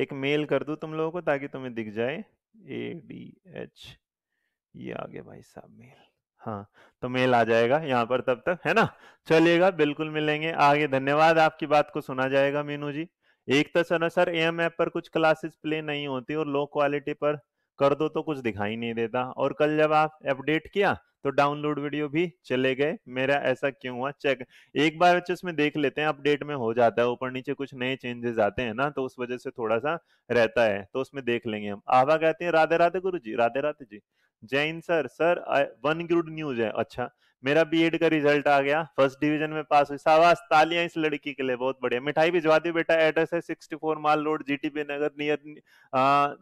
एक मेल कर दू तुम लोगों को ताकि तुम्हें दिख जाए ए डी एच ये आ गया भाई साहब मेल हाँ तो मेल आ जाएगा यहाँ पर तब तक है ना चलिएगा बिल्कुल मिलेंगे आगे धन्यवाद आपकी बात को सुना जाएगा मीनू जी एक तो सर सर एम ऐप पर कुछ क्लासेस प्ले नहीं होती और लो क्वालिटी पर कर दो तो कुछ दिखाई नहीं देता और कल जब आप अपडेट किया तो डाउनलोड वीडियो भी चले गए मेरा ऐसा क्यों हुआ चेक एक बार बच्चे उसमें देख लेते हैं अपडेट में हो जाता है ऊपर नीचे कुछ नए चेंजेस आते हैं ना तो उस वजह से थोड़ा सा रहता है तो उसमें देख लेंगे हम आभा कहते हैं Radhe Radhe guru ji Radhe Radhe ji Jain sir sir one good news है अच्छा मेरा बीएड का रिजल्ट आ गया फर्स्ट डिवीजन में पास हुई सावास तालियां इस लड़की के लिए बहुत बढ़िया मिठाई भिजवा दी बेटा एड्रेस है sixty four Mall Road GTB Nagar near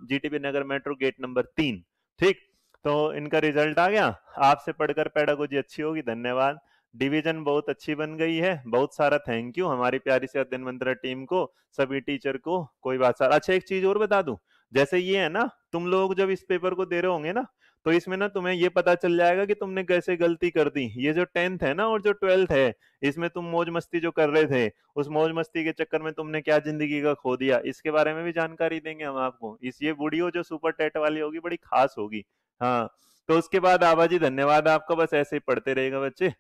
GTB Nagar metro gate number तीन ठीक तो इनका रिजल्ट आ गया आपसे पढ़कर पेडागोजी अच्छी होगी धन्यवाद डिवीजन बहुत अच्छी बन गई है बहुत सारा थैंक यू हमारी प्यारी से अध्ययन मंत्रा टीम को सभी टीचर को कोई बात सारा अच्छा एक चीज और बता दू जैसे ये है ना तुम लोग जब इस पेपर को दे रहे होंगे ना तो इसमें ना तुम्हें ये पता चल जाएगा कि तुमने कैसे गलती कर दी ये जो टेंथ है ना और जो ट्वेल्थ है इसमें तुम मौज मस्ती जो कर रहे थे उस मौज मस्ती के चक्कर में तुमने क्या जिंदगी का खो दिया इसके बारे में भी जानकारी देंगे हम आपको इस ये वीडियो जो सुपर टेट वाली होगी बड़ी खास होगी हाँ तो उसके बाद आभा जी धन्यवाद आपका बस ऐसे ही पढ़ते रहेगा बच्चे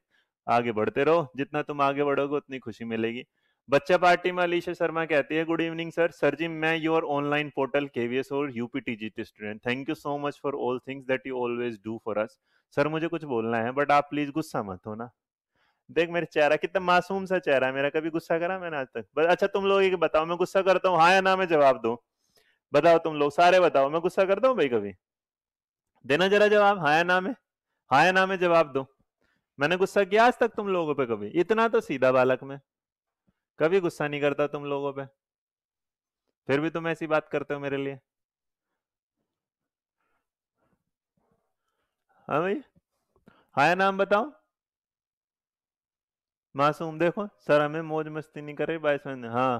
आगे बढ़ते रहो जितना तुम आगे बढ़ोगे उतनी खुशी मिलेगी बच्चा पार्टी में अलीशा शर्मा कहती है good evening sir sir ji मैं योर ऑनलाइन पोर्टल केवीएस और UPTG student thank you so much for all things that you always do for us sir मुझे कुछ बोलना है बट आप प्लीज गुस्सा मत हो ना देख मेरा चेहरा कितना मासूम सा चेहरा है मेरा कभी गुस्सा करा मैंने आज तक बस अच्छा तुम लोग ये बताओ मैं गुस्सा करता हूँ हाँ या ना मैं जवाब दो बताओ तुम लोग सारे बताओ मैं गुस्सा करता हूँ भाई कभी देना जरा जवाब हाँ या ना में हाँ या ना में जवाब दो मैंने गुस्सा किया आज तक तुम लोगों पे कभी इतना तो सीधा बालक में कभी गुस्सा नहीं करता तुम लोगों पे फिर भी तुम ऐसी बात करते हो मेरे लिए हाँ भाई हाया नाम बताओ मासूम देखो सर हमें मौज मस्ती नहीं कर रही बाईस हाँ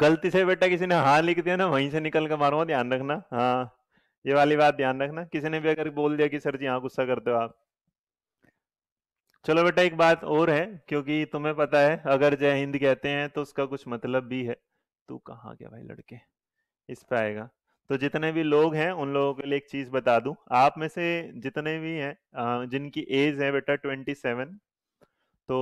गलती से बेटा किसी ने हाँ लिख दिया ना वहीं से निकल के मारूंगा ध्यान रखना हाँ ये वाली बात ध्यान रखना किसी ने भी अगर बोल दिया कि सर जी हाँ गुस्सा करते हो आप चलो बेटा एक बात और है क्योंकि तुम्हें पता है अगर जय हिंद कहते हैं तो उसका कुछ मतलब भी है तू कहाँ गया भाई लड़के इस पे आएगा तो जितने भी लोग हैं उन लोगों के लिए एक चीज बता दूं आप में से जितने भी हैं जिनकी एज है बेटा ट्वेंटी सेवन तो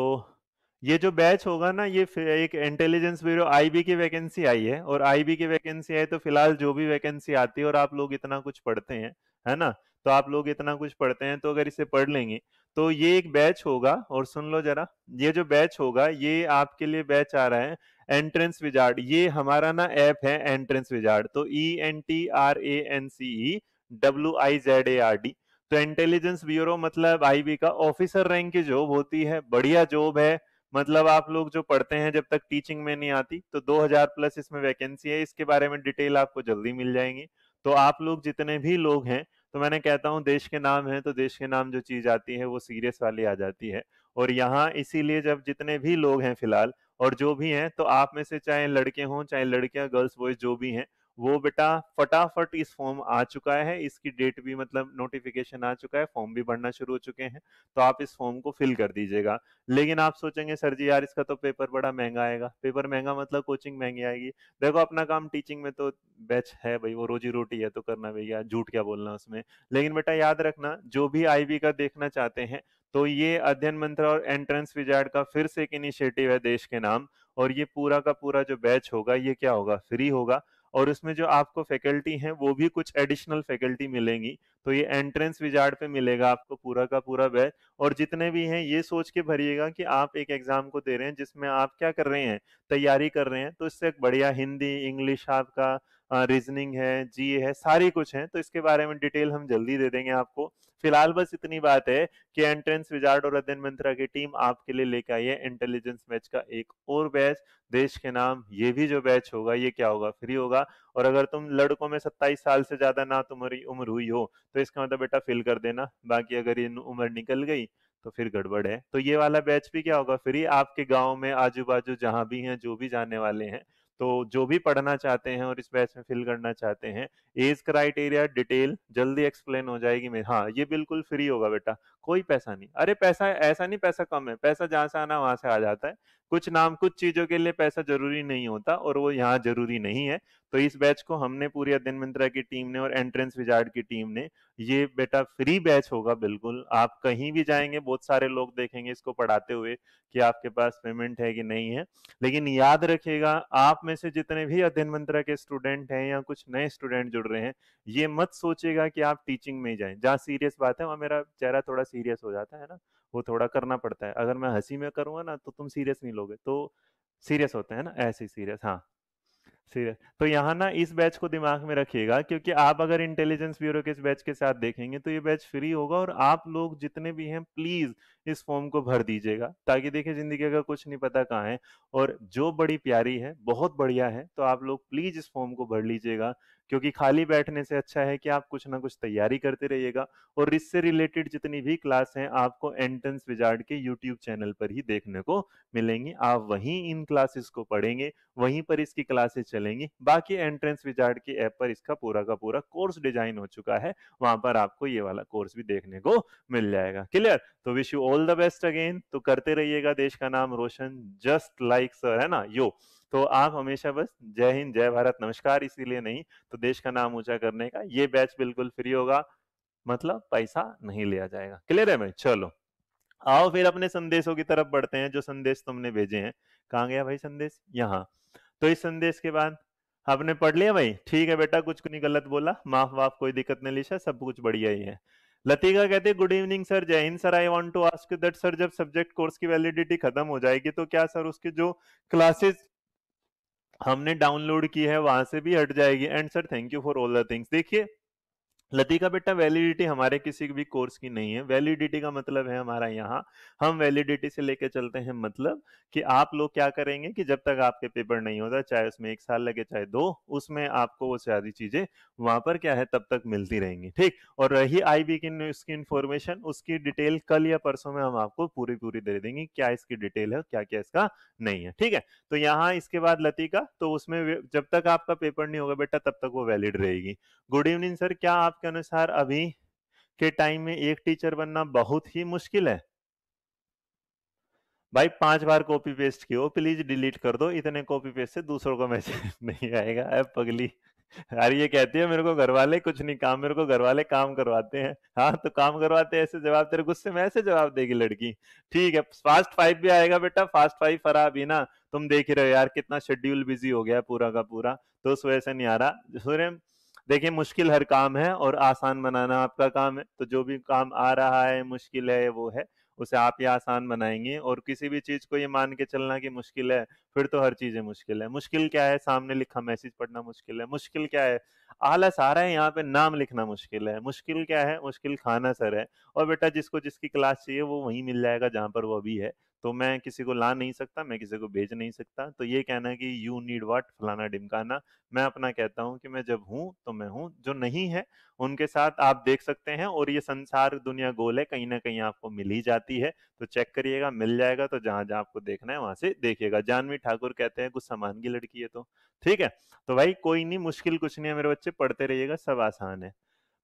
ये जो बैच होगा ना ये एक इंटेलिजेंस ब्यूरो आईबी की वैकेंसी आई है और आईबी की वैकेंसी आई तो फिलहाल जो भी वैकेंसी आती है और आप लोग इतना कुछ पढ़ते हैं है ना तो आप लोग इतना कुछ पढ़ते हैं तो अगर इसे पढ़ लेंगे तो ये एक बैच होगा और सुन लो जरा ये जो बैच होगा ये आपके लिए बैच आ रहा है एंट्रेंस विजार्ड ये हमारा ना ऐप है एंट्रेंस विजार्ड तो E N T R A N C E W I Z A R D तो इंटेलिजेंस ब्यूरो मतलब आईबी का ऑफिसर रैंक की जॉब होती है बढ़िया जॉब है मतलब आप लोग जो पढ़ते हैं जब तक टीचिंग में नहीं आती तो 2000 प्लस इसमें वैकेंसी है इसके बारे में डिटेल आपको जल्दी मिल जाएंगी तो आप लोग जितने भी लोग हैं तो मैंने कहता हूँ देश के नाम है तो देश के नाम जो चीज आती है वो सीरियस वाली आ जाती है और यहाँ इसीलिए जब जितने भी लोग हैं फिलहाल और जो भी हैं तो आप में से चाहे लड़के हों चाहे लड़कियां गर्ल्स बॉयज जो भी हैं वो बेटा फटाफट इस फॉर्म आ चुका है इसकी डेट भी मतलब नोटिफिकेशन आ चुका है फॉर्म भी भरना शुरू हो चुके हैं तो आप इस फॉर्म को फिल कर दीजिएगा लेकिन आप सोचेंगे सर जी यार इसका तो पेपर बड़ा महंगा आएगा पेपर महंगा मतलब कोचिंग महंगी आएगी देखो अपना काम टीचिंग में तो बैच है भाई वो रोजी रोटी है तो करना भैया झूठ क्या बोलना उसमें लेकिन बेटा याद रखना जो भी आईबी का देखना चाहते हैं तो ये अध्ययन मंत्र और एंट्रेंस विजार्ड का फिर से एक इनिशिएटिव है देश के नाम और ये पूरा का पूरा जो बैच होगा ये क्या होगा फ्री होगा और उसमें जो आपको फैकल्टी हैं वो भी कुछ एडिशनल फैकल्टी मिलेंगी तो ये एंट्रेंस विजार्ड पे मिलेगा आपको पूरा का पूरा बैच और जितने भी हैं ये सोच के भरिएगा कि आप एक एग्जाम को दे रहे हैं जिसमें आप क्या कर रहे हैं तैयारी कर रहे हैं तो इससे बढ़िया हिंदी इंग्लिश आपका रीजनिंग है जी है सारी कुछ है तो इसके बारे में डिटेल हम जल्दी दे देंगे आपको फिलहाल बस इतनी बात है कि एंट्रेंस विजार्ड और अध्ययन मंत्रा की टीम आपके लिए लेकर आई है इंटेलिजेंस मैच का एक और बैच देश के नाम ये भी जो बैच होगा ये क्या होगा फ्री होगा और अगर तुम लड़कों में 27 साल से ज्यादा ना तुम्हारी उम्र हुई हो तो इसका मतलब बेटा फिल कर देना बाकी अगर ये उम्र निकल गई तो फिर गड़बड़ है तो ये वाला बैच भी क्या होगा फ्री आपके गाँव में आजू बाजू जहां भी हैं जो भी जाने वाले हैं तो जो भी पढ़ना चाहते हैं और इस बैच में फिल करना चाहते हैं एज क्राइटेरिया डिटेल जल्दी एक्सप्लेन हो जाएगी मेरे हाँ ये बिल्कुल फ्री होगा बेटा कोई पैसा नहीं अरे पैसा ऐसा नहीं पैसा कम है पैसा जहाँ से आना वहां से आ जाता है कुछ नाम कुछ चीजों के लिए पैसा जरूरी नहीं होता और वो यहाँ जरूरी नहीं है तो इस बैच को हमने पूरी अध्ययन मिंत्रा की टीम ने और एंट्रेंस विजार्ड की टीम ने ये बेटा फ्री बैच होगा बिल्कुल आप कहीं भी जाएंगे बहुत सारे लोग देखेंगे इसको पढ़ाते हुए कि आपके पास पेमेंट है कि नहीं है लेकिन याद रखिएगा आप में से जितने भी अध्ययन मंत्रा के स्टूडेंट हैं या कुछ नए स्टूडेंट जुड़ रहे हैं ये मत सोचेगा कि आप टीचिंग में ही जाए जहाँ सीरियस बात है वहाँ मेरा चेहरा थोड़ा सीरियस सीरियस हो जाता है ना वो थोड़ा करना पड़ता है अगर मैं हंसी में करूँगा ना तो तुम सीरियस नहीं लोगे तो सीरियस होते हैं ना ऐसे सीरियस हाँ सीरियस तो यहाँ ना इस बैच को दिमाग में रखिएगा क्योंकि आप अगर इंटेलिजेंस ब्यूरो के इस बैच के साथ देखेंगे तो ये बैच फ्री होगा और आप लोग जितने भी हैं प्लीज इस फॉर्म को भर दीजिएगा ताकि देखिए जिंदगी का कुछ नहीं पता कहाँ है और जो बड़ी प्यारी है बहुत बढ़िया है तो आप लोग प्लीज इस फॉर्म को भर लीजिएगा क्योंकि खाली बैठने से अच्छा है कि आप कुछ ना कुछ तैयारी करते रहिएगा और इससे रिलेटेड जितनी भी क्लास हैं आपको एंटेंस विजार्ड के यूट्यूब चैनल पर ही देखने को मिलेंगी आप वहीं इन क्लासेस को पढ़ेंगे वहीं पर इसकी क्लासेस चलेंगी बाकी एंट्रेंस विजार्ड की ऐप पर इसका पूरा का पूरा कोर्स डिजाइन हो चुका है वहां पर आपको ये वाला कोर्स भी देखने को मिल जाएगा क्लियर तो wish you all the best again तो करते रहिएगा देश का नाम रोशन जस्ट लाइक सर है ना यो तो आप हमेशा बस जय हिंद जय भारत नमस्कार इसीलिए नहीं तो देश का नाम ऊंचा करने का ये बैच बिल्कुल फ्री होगा मतलब पैसा नहीं लिया जाएगा क्लियर है भाई चलो आओ फिर अपने संदेशों की तरफ बढ़ते हैं जो संदेश तुमने भेजे हैं कहाँ गया भाई संदेश यहाँ तो इस संदेश के बाद आपने पढ़ लिया भाई ठीक है बेटा कुछ नहीं गलत बोला माफ वाफ कोई दिक्कत नहीं लिशा सब कुछ बढ़िया ही है लतिका कहते हैं गुड इवनिंग सर जय Hind sir I want to ask that sir जब सब्जेक्ट कोर्स की वैलिडिटी खत्म हो जाएगी तो क्या सर उसके जो क्लासेस हमने डाउनलोड की है वहां से भी हट जाएगी and sir thank you for all the things देखिए लती का बेटा वैलिडिटी हमारे किसी भी कोर्स की नहीं है वैलिडिटी का मतलब है हमारा यहाँ हम वैलिडिटी से लेके चलते हैं मतलब कि आप लोग क्या करेंगे कि जब तक आपके पेपर नहीं होता चाहे उसमें एक साल लगे चाहे दो उसमें आपको वो सारी चीजें वहां पर क्या है तब तक मिलती रहेंगी ठीक और रही आई बी की उसकी इन्फॉर्मेशन उसकी डिटेल कल या परसों में हम आपको पूरी पूरी दे देंगे क्या इसकी डिटेल है क्या क्या इसका नहीं है ठीक है तो यहाँ इसके बाद लती का तो उसमें जब तक आपका पेपर नहीं होगा बेटा तब तक वो वैलिड रहेगी गुड इवनिंग सर क्या आप आपके अनुसार अभी के टाइम में एक टीचर बनना बहुत ही मुश्किल है भाई पांच बार कॉपी पेस्ट की हो प्लीज डिलीट कर दो इतने कॉपी पेस्ट से दूसरों को मैसेज [LAUGHS] नहीं आएगा अब पगली यार ये कहती है मेरे को घर वाले कुछ नहीं काम मेरे को घर वाले काम करवाते हैं हाँ तो काम करवाते हैं ऐसे जवाब तेरे गुस्से में ऐसे जवाब देगी लड़की ठीक है फास्ट फाइव भी आएगा बेटा फास्ट फाइव फरा अभी ना तुम देख ही रहे हो यार कितना शेड्यूल बिजी हो गया पूरा का पूरा तो उस वजह से नहीं आ रहा सूर्य देखिए मुश्किल हर काम है और आसान बनाना आपका काम है तो जो भी काम आ रहा है मुश्किल है वो है उसे आप ही आसान बनाएंगे और किसी भी चीज को ये मान के चलना कि मुश्किल है फिर तो हर चीजें मुश्किल है मुश्किल क्या है सामने लिखा मैसेज पढ़ना मुश्किल है मुश्किल क्या है आलस आ रहा है यहाँ पे नाम लिखना मुश्किल है मुश्किल क्या है मुश्किल खाना सर है और बेटा जिसको जिसकी क्लास चाहिए वो वहीं मिल जाएगा जहाँ पर वो अभी है तो मैं किसी को ला नहीं सकता मैं किसी को भेज नहीं सकता तो ये कहना कि यू नीड वाट फलाना डिमकाना मैं अपना कहता हूँ कि मैं जब हूँ तो मैं हूँ जो नहीं है उनके साथ आप देख सकते हैं और ये संसार दुनिया गोल है कहीं ना कहीं आपको मिल ही जाती है तो चेक करिएगा मिल जाएगा तो जहां जहां आपको देखना है वहां से देखिएगा जानवी ठाकुर कहते हैं कुछ सामान की लड़की है तो ठीक है तो भाई कोई नहीं मुश्किल कुछ नहीं है मेरे बच्चे पढ़ते रहिएगा सब आसान है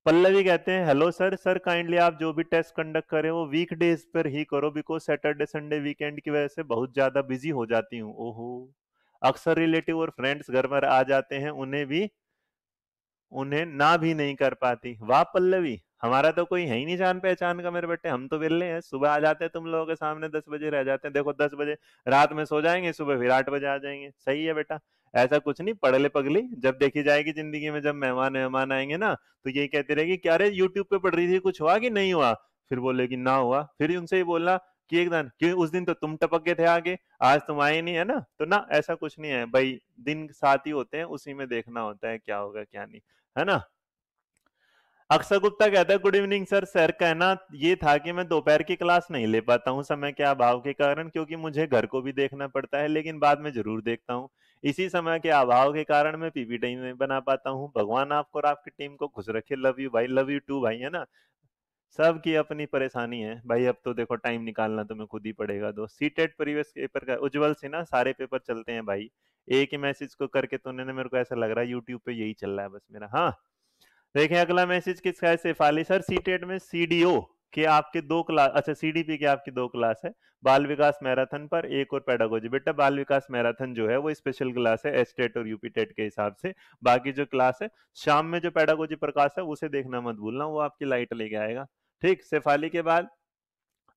पल्लवी कहते हैं हेलो सर सर काइंडली आप जो भी टेस्ट कंडक्ट करें वो वीक डेज पर ही करो बिकॉज सैटरडे संडे वीकेंड की वजह से बहुत ज्यादा बिजी हो जाती हूँ ओहो अक्सर रिलेटिव और फ्रेंड्स घर पर आ जाते हैं उन्हें भी उन्हें ना भी नहीं कर पाती वाह पल्लवी हमारा तो कोई है ही नहीं जान पहचान का मेरे बेटे हम तो बिल्ले हैं सुबह आ जाते हैं तुम लोगों के सामने दस बजे रह जाते हैं देखो दस बजे रात में सो जाएंगे सुबह फिर आठ बजे आ जाएंगे सही है बेटा ऐसा कुछ नहीं पढ़ले पगली जब देखी जाएगी जिंदगी में जब मेहमान मेहमान आएंगे ना तो यही कहती रहेगी कि अरे यूट्यूब पे पढ़ रही थी कुछ हुआ कि नहीं हुआ फिर बोलेगी ना हुआ फिर उनसे ही बोलना कि एक दिन क्यों उस दिन तो तुम टपक गए थे आगे आज तुम आए नहीं है ना तो ना ऐसा कुछ नहीं है भाई दिन साथ ही होते हैं उसी में देखना होता है क्या होगा क्या नहीं है ना अक्षर गुप्ता कहता है गुड इवनिंग सर सर कहना ये था कि मैं दोपहर की क्लास नहीं ले पाता हूँ समय के अभाव के कारण क्योंकि मुझे घर को भी देखना पड़ता है लेकिन बाद में जरूर देखता हूँ इसी समय के अभाव के कारण मैं पीपी टाइम नहीं बना पाता हूँ भगवान आपको और आपकी टीम को खुश रखे लव यू भाई लव यू टू भाई है ना सब की अपनी परेशानी है भाई अब तो देखो टाइम निकालना तुम्हें खुद ही पड़ेगा दो सीटेड परिवेश पेपर का उज्जवल से ना सारे पेपर चलते हैं भाई एक ही मैसेज को करके तो उन्होंने मेरे को ऐसा लग रहा है यूट्यूब पे यही चल रहा है बस मेरा हाँ देखें अगला मैसेज किसका है सेफाली सर सीटेड में सीडीओ कि आपके दो क्लास अच्छा सीडीपी के आपकी दो क्लास है बाल विकास मैराथन पर एक और पैडागोजी बेटा बाल विकास मैराथन जो है वो स्पेशल क्लास है एस टेट और यूपी टेट के हिसाब से बाकी जो क्लास है शाम में जो पैडागोजी प्रकाश है उसे देखना मत भूलना वो आपकी लाइट लेके आएगा ठीक सेफाली के बाद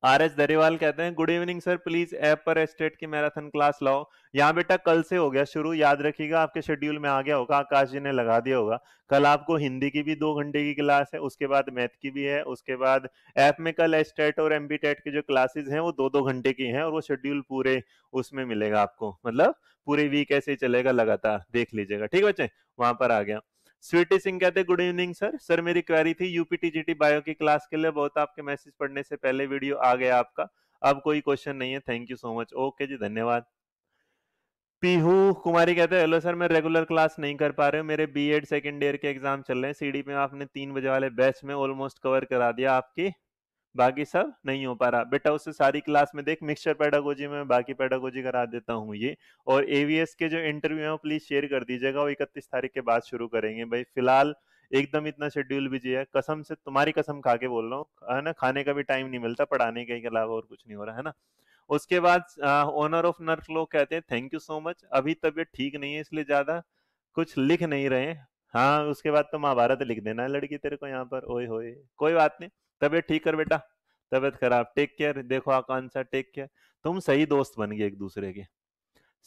आर एस दरेवाल कहते हैं good evening sir please app पर एस्टेट की मैराथन क्लास लाओ यहाँ बेटा कल से हो गया शुरू याद रखिएगा आपके शेड्यूल में आ गया होगा आकाश जी ने लगा दिया होगा कल आपको हिंदी की भी दो घंटे की क्लास है उसके बाद मैथ की भी है उसके बाद ऐप में कल एस्टेट और एम बी टेट की जो क्लासेज है वो दो दो घंटे की है और वो शेड्यूल पूरे उसमें मिलेगा आपको मतलब पूरे वीक ऐसे ही चलेगा लगातार देख लीजिएगा ठीक बच्चे वहां पर आ गया स्वीटी सिंह कहते गुड इवनिंग सर सर मेरी क्वेरी थी टी बायो की क्लास के लिए बहुत आपके मैसेज पढ़ने से पहले वीडियो आ गया आपका अब कोई क्वेश्चन नहीं है thank you so much okay ji धन्यवाद पीहू कुमारी कहते हैं हेलो सर मैं रेगुलर क्लास नहीं कर पा रहे हूँ मेरे बी एड सेकेंड ईयर के एग्जाम चल रहे हैं सीडी में आपने तीन बजे वाले बैच में ऑलमोस्ट कवर करा दिया आपकी बाकी सब नहीं हो पा रहा बेटा उसे सारी क्लास में देख मिक्सचर पैडागोजी में बाकी पैडागोजी करा देता हूँ ये और एवीएस के जो इंटरव्यू है वो प्लीज शेयर कर दीजिएगा वो इकतीस तारीख के बाद शुरू करेंगे भाई फिलहाल एकदम इतना शेड्यूल बिजी है कसम से तुम्हारी कसम खा के बोल रहा हूँ है ना खाने का भी टाइम नहीं मिलता पढ़ाने के अलावा और कुछ नहीं हो रहा है ना उसके बाद ओनर ऑफ नर्क लोग कहते हैं थैंक यू सो मच अभी तबीयत ठीक नहीं है इसलिए ज्यादा कुछ लिख नहीं रहे हाँ उसके बाद तो महाभारत लिख देना है लड़की तेरे को यहाँ पर ओए होए कोई बात नहीं तबियत ठीक कर बेटा तबियत खराब टेक केयर देखो आपका आंसर टेक केयर तुम सही दोस्त बन गए एक दूसरे के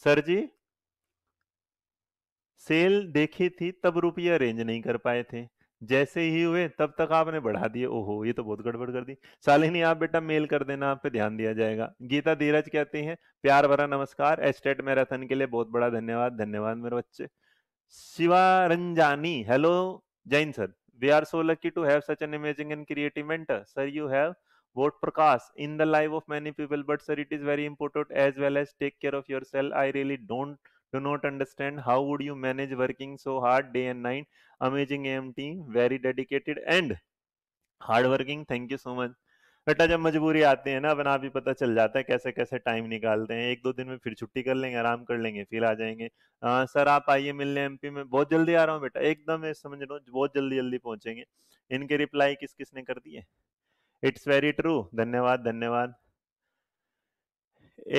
सर जी सेल देखी थी तब रुपया अरेंज नहीं कर पाए थे जैसे ही हुए तब तक आपने बढ़ा दिए ओहो ये तो बहुत गड़बड़ कर दी शालिनी आप बेटा मेल कर देना आप पे ध्यान दिया जाएगा गीता धीरज कहते हैं प्यार भरा नमस्कार एस्टेट मैराथन के लिए बहुत बड़ा धन्यवाद धन्यवाद मेरे बच्चे Shiva Ranjani hello Jain sir They are so lucky to have such an amazing and creative mentor. Sir, you have vote Prakash in the life of many people, but sir, it is very important as well as take care of yourself. I really don't do not understand how would you manage working so hard day and night. Amazing AMT, very dedicated and hardworking. Thank you so much. बेटा जब मजबूरी आती है ना अपना भी पता चल जाता है कैसे कैसे टाइम निकालते हैं एक दो दिन में फिर छुट्टी कर लेंगे आराम कर लेंगे फिर आ जाएंगे आ, सर आप आइए मिलने एमपी में बहुत जल्दी आ रहा हूँ बेटा एकदम समझ रहा हूँ बहुत जल्दी जल्दी पहुंचेंगे इनके रिप्लाई किस किसने कर दिए इट्स वेरी ट्रू धन्यवाद धन्यवाद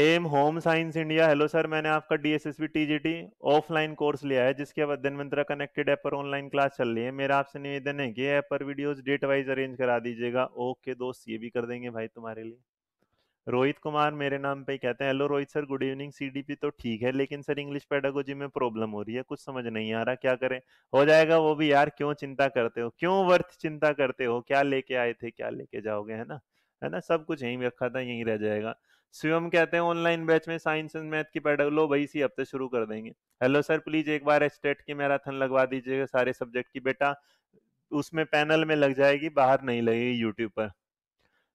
M home science India hello sir मैंने आपका डीएसएसबी टीजीटी ऑफलाइन कोर्स लिया है जिसके बाद धनवंतरा कनेक्टेड ऐप पर ऑनलाइन क्लास चल रही है मेरा आपसे निवेदन है कि ऐप पर वीडियोस डेट वाइज अरेंज करा दीजिएगा ओके दोस्त ये भी कर देंगे भाई तुम्हारे लिए रोहित कुमार मेरे नाम पे ही कहते हैं hello Rohit sir good evening P तो ठीक है लेकिन सर इंग्लिश पैडागोजी में प्रॉब्लम हो रही है कुछ समझ नहीं आ रहा क्या करें हो जाएगा वो भी यार क्यों चिंता करते हो क्यों वर्थ चिंता करते हो क्या लेके आए थे क्या लेके जाओगे है ना है ना सब कुछ यहीं रखा था यहीं रह जाएगा स्वयं कहते हैं ऑनलाइन बैच में साइंस एंड मैथ की पढ़ लो वही इसी हफ्ते तो शुरू कर देंगे हेलो सर प्लीज एक बार स्टेट e की मैराथन लगवा दीजिएगा सारे सब्जेक्ट की बेटा उसमें पैनल में लग जाएगी बाहर नहीं लगेगी यूट्यूब पर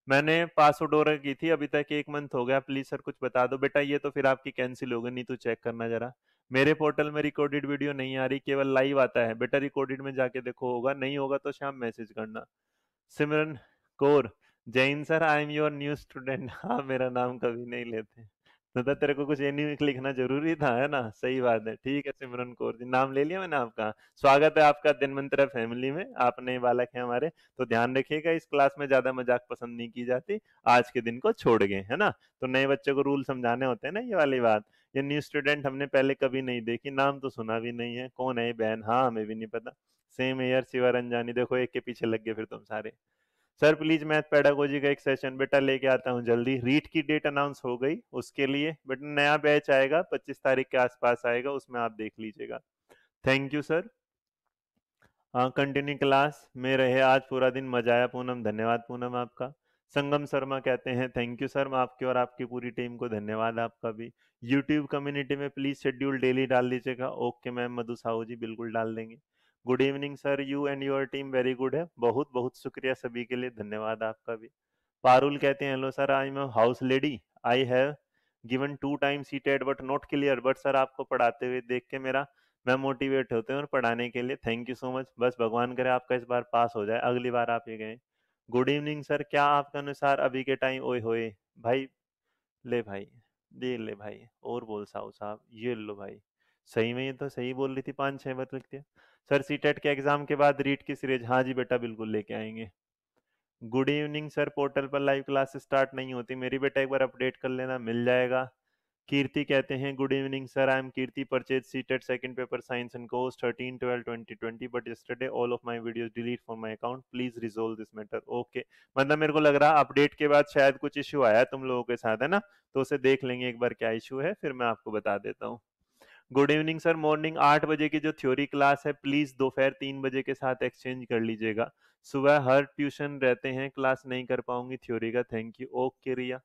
मैंने पासोडोरा की थी अभी तक एक मंथ हो गया प्लीज सर कुछ बता दो बेटा ये तो फिर आपकी कैंसिल हो गई नहीं तो चेक करना जरा मेरे पोर्टल में रिकॉर्डेड वीडियो नहीं आ रही केवल लाइव आता है बेटा रिकॉर्डेड में जाके देखो होगा नहीं होगा तो शाम मैसेज करना Simran Kaur Jain sir I am your new student [LAUGHS] हाँ मेरा नाम कभी नहीं लेते तो था तेरे को कुछ एनी लिखना जरूरी था है ना सही बात है ठीक है सिमरन कौर जी नाम ले लिया मैंने आपका स्वागत है आपका दिन मंत्रा फैमिली में आप नए बालक हैं हमारे तो ध्यान रखिएगा इस क्लास में ज्यादा मजाक पसंद नहीं की जाती आज के दिन को छोड़ गए है ना तो नए बच्चे को रूल समझाने होते हैं ना ये वाली बात ये न्यू स्टूडेंट हमने पहले कभी नहीं देखी नाम तो सुना भी नहीं है कौन है बहन हाँ हमें भी नहीं पता सेम एयर शिवा रंजानी देखो एक के पीछे लग गए फिर तुम सारे सर प्लीज मैथ पैडागोजी का एक सेशन बेटा लेके आता हूँ जल्दी रीट की डेट अनाउंस हो गई उसके लिए बेटा नया बैच आएगा 25 तारीख के आसपास आएगा उसमें आप देख लीजिएगा thank you sir continue class में रहे आज पूरा दिन मजा आया पूनम धन्यवाद पूनम आपका संगम शर्मा कहते हैं थैंक यू सर आपके और आपकी पूरी टीम को धन्यवाद आपका भी यूट्यूब कम्युनिटी में प्लीज शेड्यूल डेली डाल दीजिएगा ओके मैम मधु साहू जी बिल्कुल डाल देंगे good evening sir you and your team very good है बहुत बहुत शुक्रिया सभी के लिए धन्यवाद आपका भी पारुल कहते हैं hello sir I am house lady I have given two time CTET but not clear but sir आपको पढ़ाते हुए देख के मेरा मैं मोटिवेट होते हैं और पढ़ाने के लिए थैंक यू सो मच बस भगवान करे आपका इस बार पास हो जाए अगली बार आप ये गए गुड इवनिंग सर क्या आपके अनुसार अभी के टाइम ओए होए भाई ले भाई दे ले भाई और बोल साहु साहब ये लो भाई सही में ये तो सही बोल रही थी पाँच छः बार लिखती है सर सी के एग्जाम के बाद रीट की सीरीज हाँ जी बेटा बिल्कुल लेके आएंगे गुड इवनिंग सर पोर्टल पर लाइव क्लास स्टार्ट नहीं होती मेरी बेटा एक बार अपडेट कर लेना मिल जाएगा कीर्ति कहते हैं good evening sir I am Kirti purchase CTET second paper science and course thirteen twelve twenty twenty but yesterday all of my videos delete for my account please resolve this matter okay मतलब मेरे को लग रहा update के बाद शायद कुछ issue आया तुम लोगों के साथ है ना तो उसे देख लेंगे एक बार क्या इशू है फिर मैं आपको बता देता हूँ गुड इवनिंग सर मॉर्निंग आठ बजे की जो थ्योरी क्लास है प्लीज दोपहर तीन बजे के साथ एक्सचेंज कर लीजिएगा सुबह हर ट्यूशन रहते हैं क्लास नहीं कर पाऊंगी थ्योरी का thank you okay Riya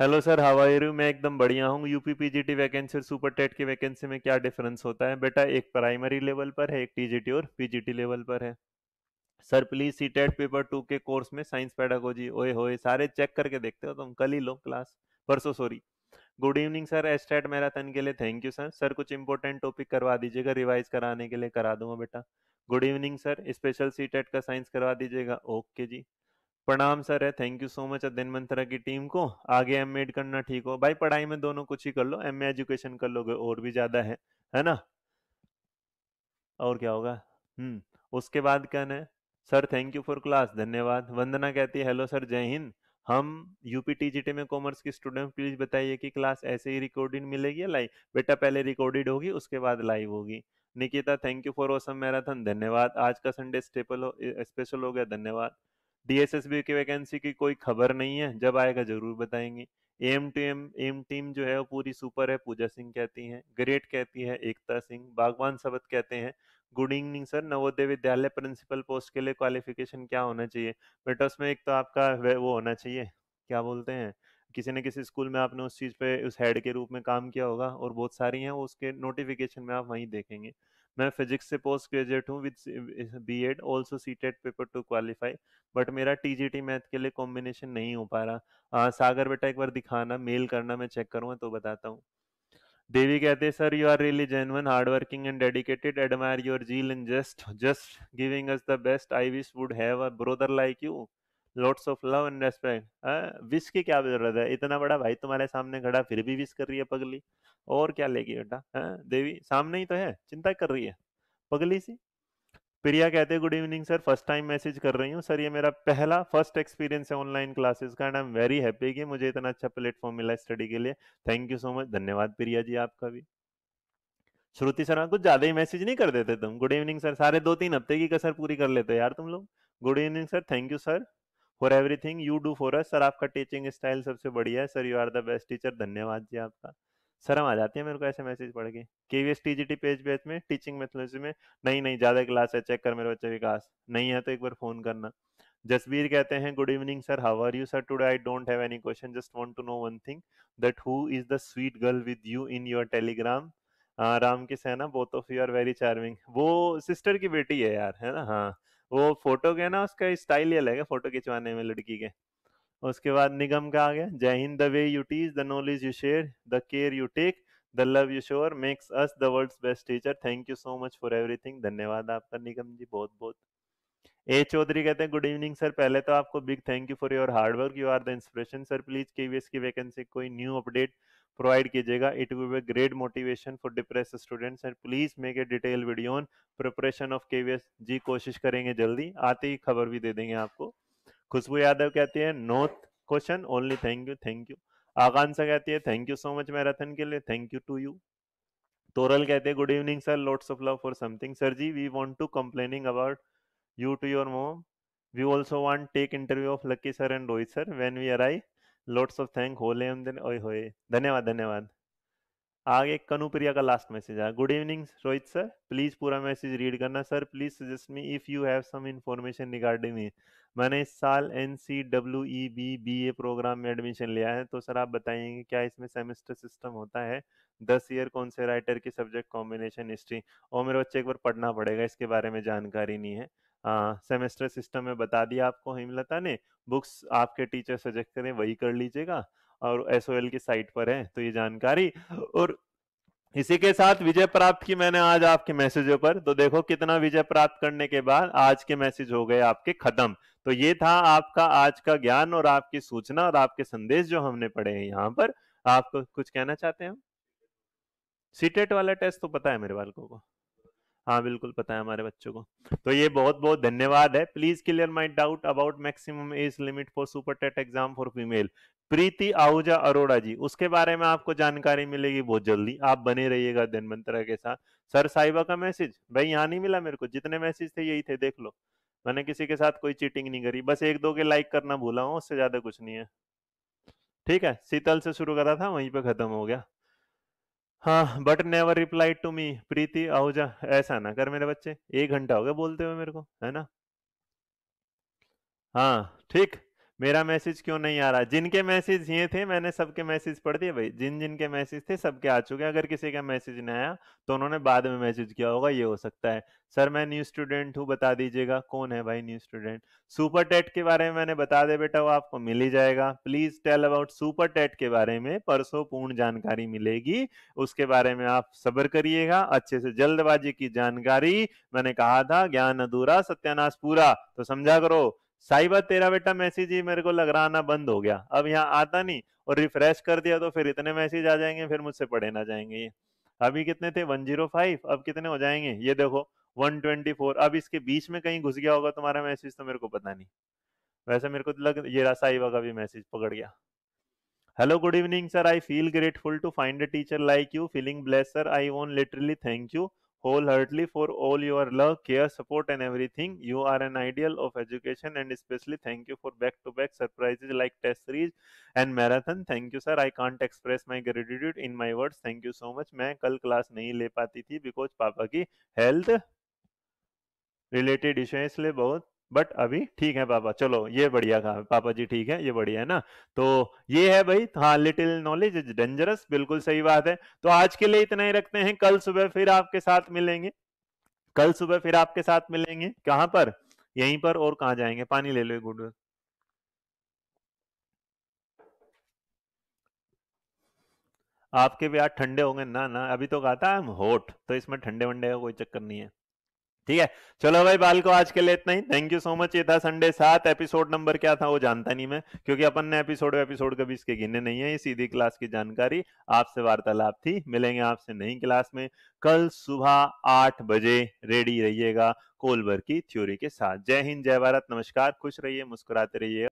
hello sir how are you मैं एकदम बढ़िया हूँ यूपी पीजीटी वैकेंसी और सुपर टेट की वैकेंसी में क्या डिफरेंस होता है बेटा एक प्राइमरी लेवल पर है एक टीजीटी और पीजीटी लेवल पर है sir please CTET paper two के कोर्स में साइंस पैडागोजी ओए होए सारे चेक करके देखते हो तुम कल ही लो क्लास परसों sorry good evening sir CTET marathon के लिए थैंक यू सर सर कुछ इंपॉर्टेंट टॉपिक करवा दीजिएगा रिवाइज कराने के लिए करा दूंगा बेटा good evening sir special CTET का साइंस करवा दीजिएगा ओके जी प्रणाम सर है थैंक यू सो मच अध्ययन मंत्रा की टीम को आगे एम एड करना ठीक हो भाई पढ़ाई में दोनों कुछ ही कर लो एम एजुकेशन कर लोगे और भी ज़्यादा है है ना और क्या होगा हम्म उसके बाद क्या है sir thank you for class धन्यवाद वंदना कहती है हेलो सर जय हिंद हम यूपी टीजीटी में कॉमर्स की स्टूडेंट प्लीज बताइए कि क्लास ऐसे ही रिकॉर्डिंग मिलेगी या लाइव बेटा पहले रिकॉर्डेड होगी उसके बाद लाइव होगी Nikita thank you for awesome marathon धन्यवाद आज का संडे स्टेपल हो स्पेशल हो गया धन्यवाद डीएसएसबी की वैकेंसी की कोई खबर नहीं है जब आएगा जरूर बताएंगे एम एम एम टीम जो है वो पूरी सुपर है पूजा सिंह कहती हैं ग्रेट कहती है एकता सिंह बागवान सबत कहते हैं गुड इवनिंग सर नवोदय विद्यालय प्रिंसिपल पोस्ट के लिए क्वालिफिकेशन क्या होना चाहिए बेटा उसमें एक तो आपका वो होना चाहिए क्या बोलते हैं किसी न किसी स्कूल में आपने उस चीज़ पे उस हेड के रूप में काम किया होगा और बहुत सारी हैं उसके नोटिफिकेशन में आप वहीं देखेंगे मैं फिजिक्स से पोस्ट ग्रेजुएट हूँ with B Ed also CTET paper two qualify but मेरा टी जी टी मैथ के लिए कॉम्बिनेशन नहीं हो पा रहा आ, सागर बेटा एक बार दिखाना मेल करना मैं चेक करूँगा तो बताता हूँ देवी कहते sir you are really genuine working and dedicated admire your zeal in just just giving us the best I wish would have a brother like you lots of love and respect wish की क्या जरूरत है इतना बड़ा भाई तुम्हारे सामने खड़ा फिर भी विश कर रही है पगली और क्या लेगी बेटा देवी सामने ही तो है चिंता कर रही है पगली सी प्रिया कहते हैं good evening sir first time message कर रही हूँ सर ये मेरा पहला फर्स्ट एक्सपीरियंस है ऑनलाइन क्लासेस का and I am very happy कि मुझे इतना अच्छा प्लेटफॉर्म मिला स्टडी के लिए थैंक यू सो मच धन्यवाद प्रिया जी आपका भी श्रुति शर्मा हाँ, कुछ ज्यादा ही मैसेज नहीं कर देते तुम गुड इवनिंग सर सारे दो तीन हफ्ते की कसर पूरी कर लेते यार तुम लोग good evening sir thank you sir for everything you do for us sir आपका टीचिंग स्टाइल सबसे बढ़िया है sir you are the best teacher धन्यवाद जी आपका शर्म आ जाती है मेरे को ऐसे मैसेज पढ़ के केवीएस टीजीटी पेज बैच में टीचिंग मेथोलॉजी में नहीं नहीं ज़्यादा क्लास है चेक कर मेरे बच्चे विकास नहीं है तो एक बार फ़ोन करना जसबीर कहते हैं good evening sir how are you sir today I don't have any question just want to know one thing that who is the sweet girl with you in your Telegram Ram की सेना both of you are very charming वो sister की बेटी है यार है ना हाँ वो फोटो के ना उसका स्टाइल ही अलग है फोटो खिंचवाने में लड़की के उसके बाद निगम का आ गया जय हिंद the way you teach the knowledge you share the care you take the love you sure makes us the world's best teacher thank you so much for everything धन्यवाद आपका निगम जी बहुत बहुत ए चौधरी कहते हैं गुड इवनिंग सर पहले तो आपको big thank you for your hard work you are the inspiration sir please KVS की वैकेंसी कोई न्यू अपडेट प्रोवाइड कीजिएगा it will be great motivation for depress students and please make a detail video on preparation of KVS जी कोशिश करेंगे जल्दी आते ही खबर भी दे देंगे आपको खुशबू यादव कहती है note question only thank you thank you Akanksha कहती है thank you so much marathon के लिए thank you to you Toral कहते हैं good evening sir lots of love for something sir जी we want to complaining about you to your mom we also want take interview of Lucky sir and Rohit sir when we arrive lots of thank होले हम दिन ओए होए धन्यवाद धन्यवाद आगे कनुप्रिया का लास्ट मैसेज आया good evening Rohit sir please पूरा मैसेज रीड करना sir please suggest me if you have some information regarding me मैंने इस साल N C W E B B A program में एडमिशन लिया है तो सर आप बताइए क्या इसमें सेमेस्टर सिस्टम होता है दस ईयर कौन से राइटर के सब्जेक्ट कॉम्बिनेशन हिस्ट्री और मेरे बच्चे एक बार पढ़ना पड़ेगा इसके बारे में जानकारी नहीं है सेमेस्टर सिस्टम में बता दिया आपको हिमलता ने बुक्स आपके टीचर सजेस्ट करें वही कर लीजिएगा और एस की साइट पर है तो ये जानकारी और इसी के साथ विजय प्राप्त की मैंने आज आपके मैसेजों पर तो देखो कितना विजय प्राप्त करने के बाद आज के मैसेज हो गए आपके खत्म तो ये था आपका आज का ज्ञान और आपकी सूचना और आपके संदेश जो हमने पढ़े हैं यहाँ पर आप कुछ कहना चाहते हैं सीटेट वाला टेस्ट तो पता है मेरे बालकों को हाँ बिल्कुल पता है हमारे बच्चों को तो ये बहुत बहुत धन्यवाद है please clear my doubt about maximum age limit for super TET exam for female Preeti Ahuja Arora ji उसके बारे में आपको जानकारी मिलेगी बहुत जल्दी आप बने रहिएगा दिन मंत्रा के साथ सर साहिबा का मैसेज भाई यहाँ नहीं मिला मेरे को जितने मैसेज थे यही थे देख लो मैंने किसी के साथ कोई चीटिंग नहीं करी बस एक दो के लाइक करना भूला हूँ उससे ज्यादा कुछ नहीं है ठीक है शीतल से शुरू करा था वहीं पे खत्म हो गया हाँ but never reply to me Preeti Ahuja ऐसा ना कर मेरे बच्चे एक घंटा हो गया बोलते हुए मेरे को है ना हाँ ठीक मेरा मैसेज क्यों नहीं आ रहा जिनके मैसेज ये थे मैंने सबके मैसेज पढ़ दिए भाई जिन जिन के मैसेज थे सबके आ चुके हैं अगर किसी का मैसेज नहीं आया तो उन्होंने बाद में मैसेज किया होगा ये हो सकता है सर मैं न्यू स्टूडेंट हूँ बता दीजिएगा कौन है भाई न्यू स्टूडेंट सुपर टेट के बारे में मैंने बता दे बेटा वो आपको मिल ही जाएगा please tell about super TET के बारे में परसों पूर्ण जानकारी मिलेगी उसके बारे में आप सब्र करिएगा अच्छे से जल्दबाजी की जानकारी मैंने कहा था ज्ञान अधूरा सत्यानाश पूरा तो समझा करो साहिबा तेरा बेटा मैसेज ही मेरे को लग रहा आना बंद हो गया अब यहाँ आता नहीं और रिफ्रेश कर दिया तो फिर इतने मैसेज आ जाएंगे फिर मुझसे पढ़े ना जाएंगे ये अभी कितने थे 105 अब कितने हो जाएंगे ये देखो 124 अब इसके बीच में कहीं घुस गया होगा तुम्हारा मैसेज तो मेरे को पता नहीं वैसे मेरे को तो लग ये साहिबा का भी मैसेज पकड़ गया hello good evening sir I feel grateful to find a teacher like you feeling bless sir I won't literally thank you wholeheartedly for all your love, care, support, and everything. You are an ideal of education, and especially thank you for back to back surprises like test series and marathon. Thank you, sir. I can't express my gratitude in my words. Thank you so much. मैं कल class नहीं ले पाती थी because पापा की health related issue है इसलिए बहुत बट अभी ठीक है पापा चलो ये बढ़िया कहा पापा जी ठीक है ये बढ़िया है ना तो ये है भाई हाँ लिटिल नॉलेज इज डेंजरस बिल्कुल सही बात है तो आज के लिए इतना ही रखते हैं कल सुबह फिर आपके साथ मिलेंगे कल सुबह फिर आपके साथ मिलेंगे कहाँ पर यहीं पर और कहाँ जाएंगे पानी ले लो गुड आपके भी आज ठंडे होंगे ना ना अभी तो कहा था आई एम तो इसमें ठंडे वंडे का कोई चक्कर नहीं है ठीक है चलो भाई बाल को आज के लिए इतना ही थैंक यू सो मच ये था संडे सात एपिसोड नंबर क्या था वो जानता नहीं मैं क्योंकि अपन ने एपिसोड एपिसोड कभी इसके गिने नहीं है ये सीधी क्लास की जानकारी आपसे वार्तालाप थी मिलेंगे आपसे नई क्लास में कल सुबह आठ बजे रेडी रहिएगा कोलबर की थ्योरी के साथ जय हिंद जय भारत नमस्कार खुश रहिए मुस्कुराते रहिए